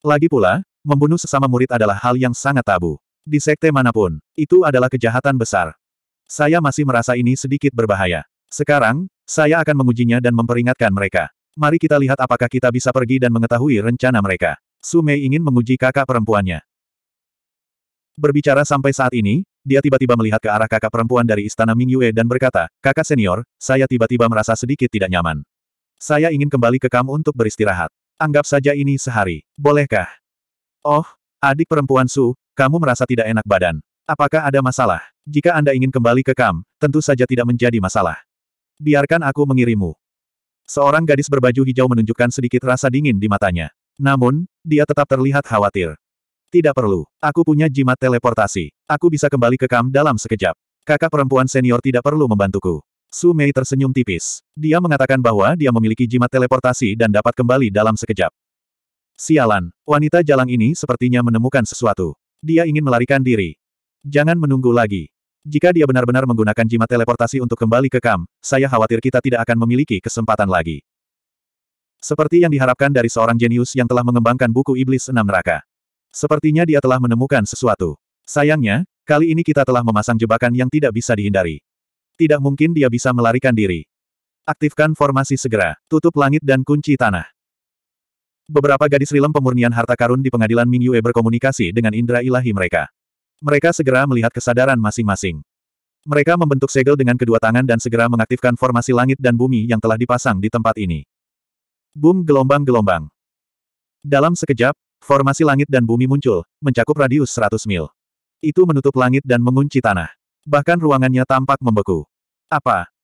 Lagi pula, membunuh sesama murid adalah hal yang sangat tabu. Di sekte manapun, itu adalah kejahatan besar. Saya masih merasa ini sedikit berbahaya. Sekarang, saya akan mengujinya dan memperingatkan mereka. Mari kita lihat apakah kita bisa pergi dan mengetahui rencana mereka. Su Mei ingin menguji kakak perempuannya. Berbicara sampai saat ini, dia tiba-tiba melihat ke arah kakak perempuan dari istana Ming Yue dan berkata, Kakak senior, saya tiba-tiba merasa sedikit tidak nyaman. Saya ingin kembali ke kamu untuk beristirahat. Anggap saja ini sehari. Bolehkah? Oh, adik perempuan Su, kamu merasa tidak enak badan. Apakah ada masalah? Jika Anda ingin kembali ke kam, tentu saja tidak menjadi masalah. Biarkan aku mengirimu. Seorang gadis berbaju hijau menunjukkan sedikit rasa dingin di matanya. Namun, dia tetap terlihat khawatir. Tidak perlu. Aku punya jimat teleportasi. Aku bisa kembali ke kam dalam sekejap. Kakak perempuan senior tidak perlu membantuku. Su Mei tersenyum tipis. Dia mengatakan bahwa dia memiliki jimat teleportasi dan dapat kembali dalam sekejap. Sialan, wanita jalang ini sepertinya menemukan sesuatu. Dia ingin melarikan diri. Jangan menunggu lagi. Jika dia benar-benar menggunakan jimat teleportasi untuk kembali ke Kam, saya khawatir kita tidak akan memiliki kesempatan lagi. Seperti yang diharapkan dari seorang jenius yang telah mengembangkan buku Iblis Enam Neraka. Sepertinya dia telah menemukan sesuatu. Sayangnya, kali ini kita telah memasang jebakan yang tidak bisa dihindari. Tidak mungkin dia bisa melarikan diri. Aktifkan formasi segera, tutup langit dan kunci tanah. Beberapa gadis rilem pemurnian harta karun di pengadilan Mingyue berkomunikasi dengan indera ilahi mereka. Mereka segera melihat kesadaran masing-masing. Mereka membentuk segel dengan kedua tangan dan segera mengaktifkan formasi langit dan bumi yang telah dipasang di tempat ini. Boom gelombang-gelombang. Dalam sekejap, formasi langit dan bumi muncul, mencakup radius 100 mil. Itu menutup langit dan mengunci tanah. Bahkan ruangannya tampak membeku. Apa?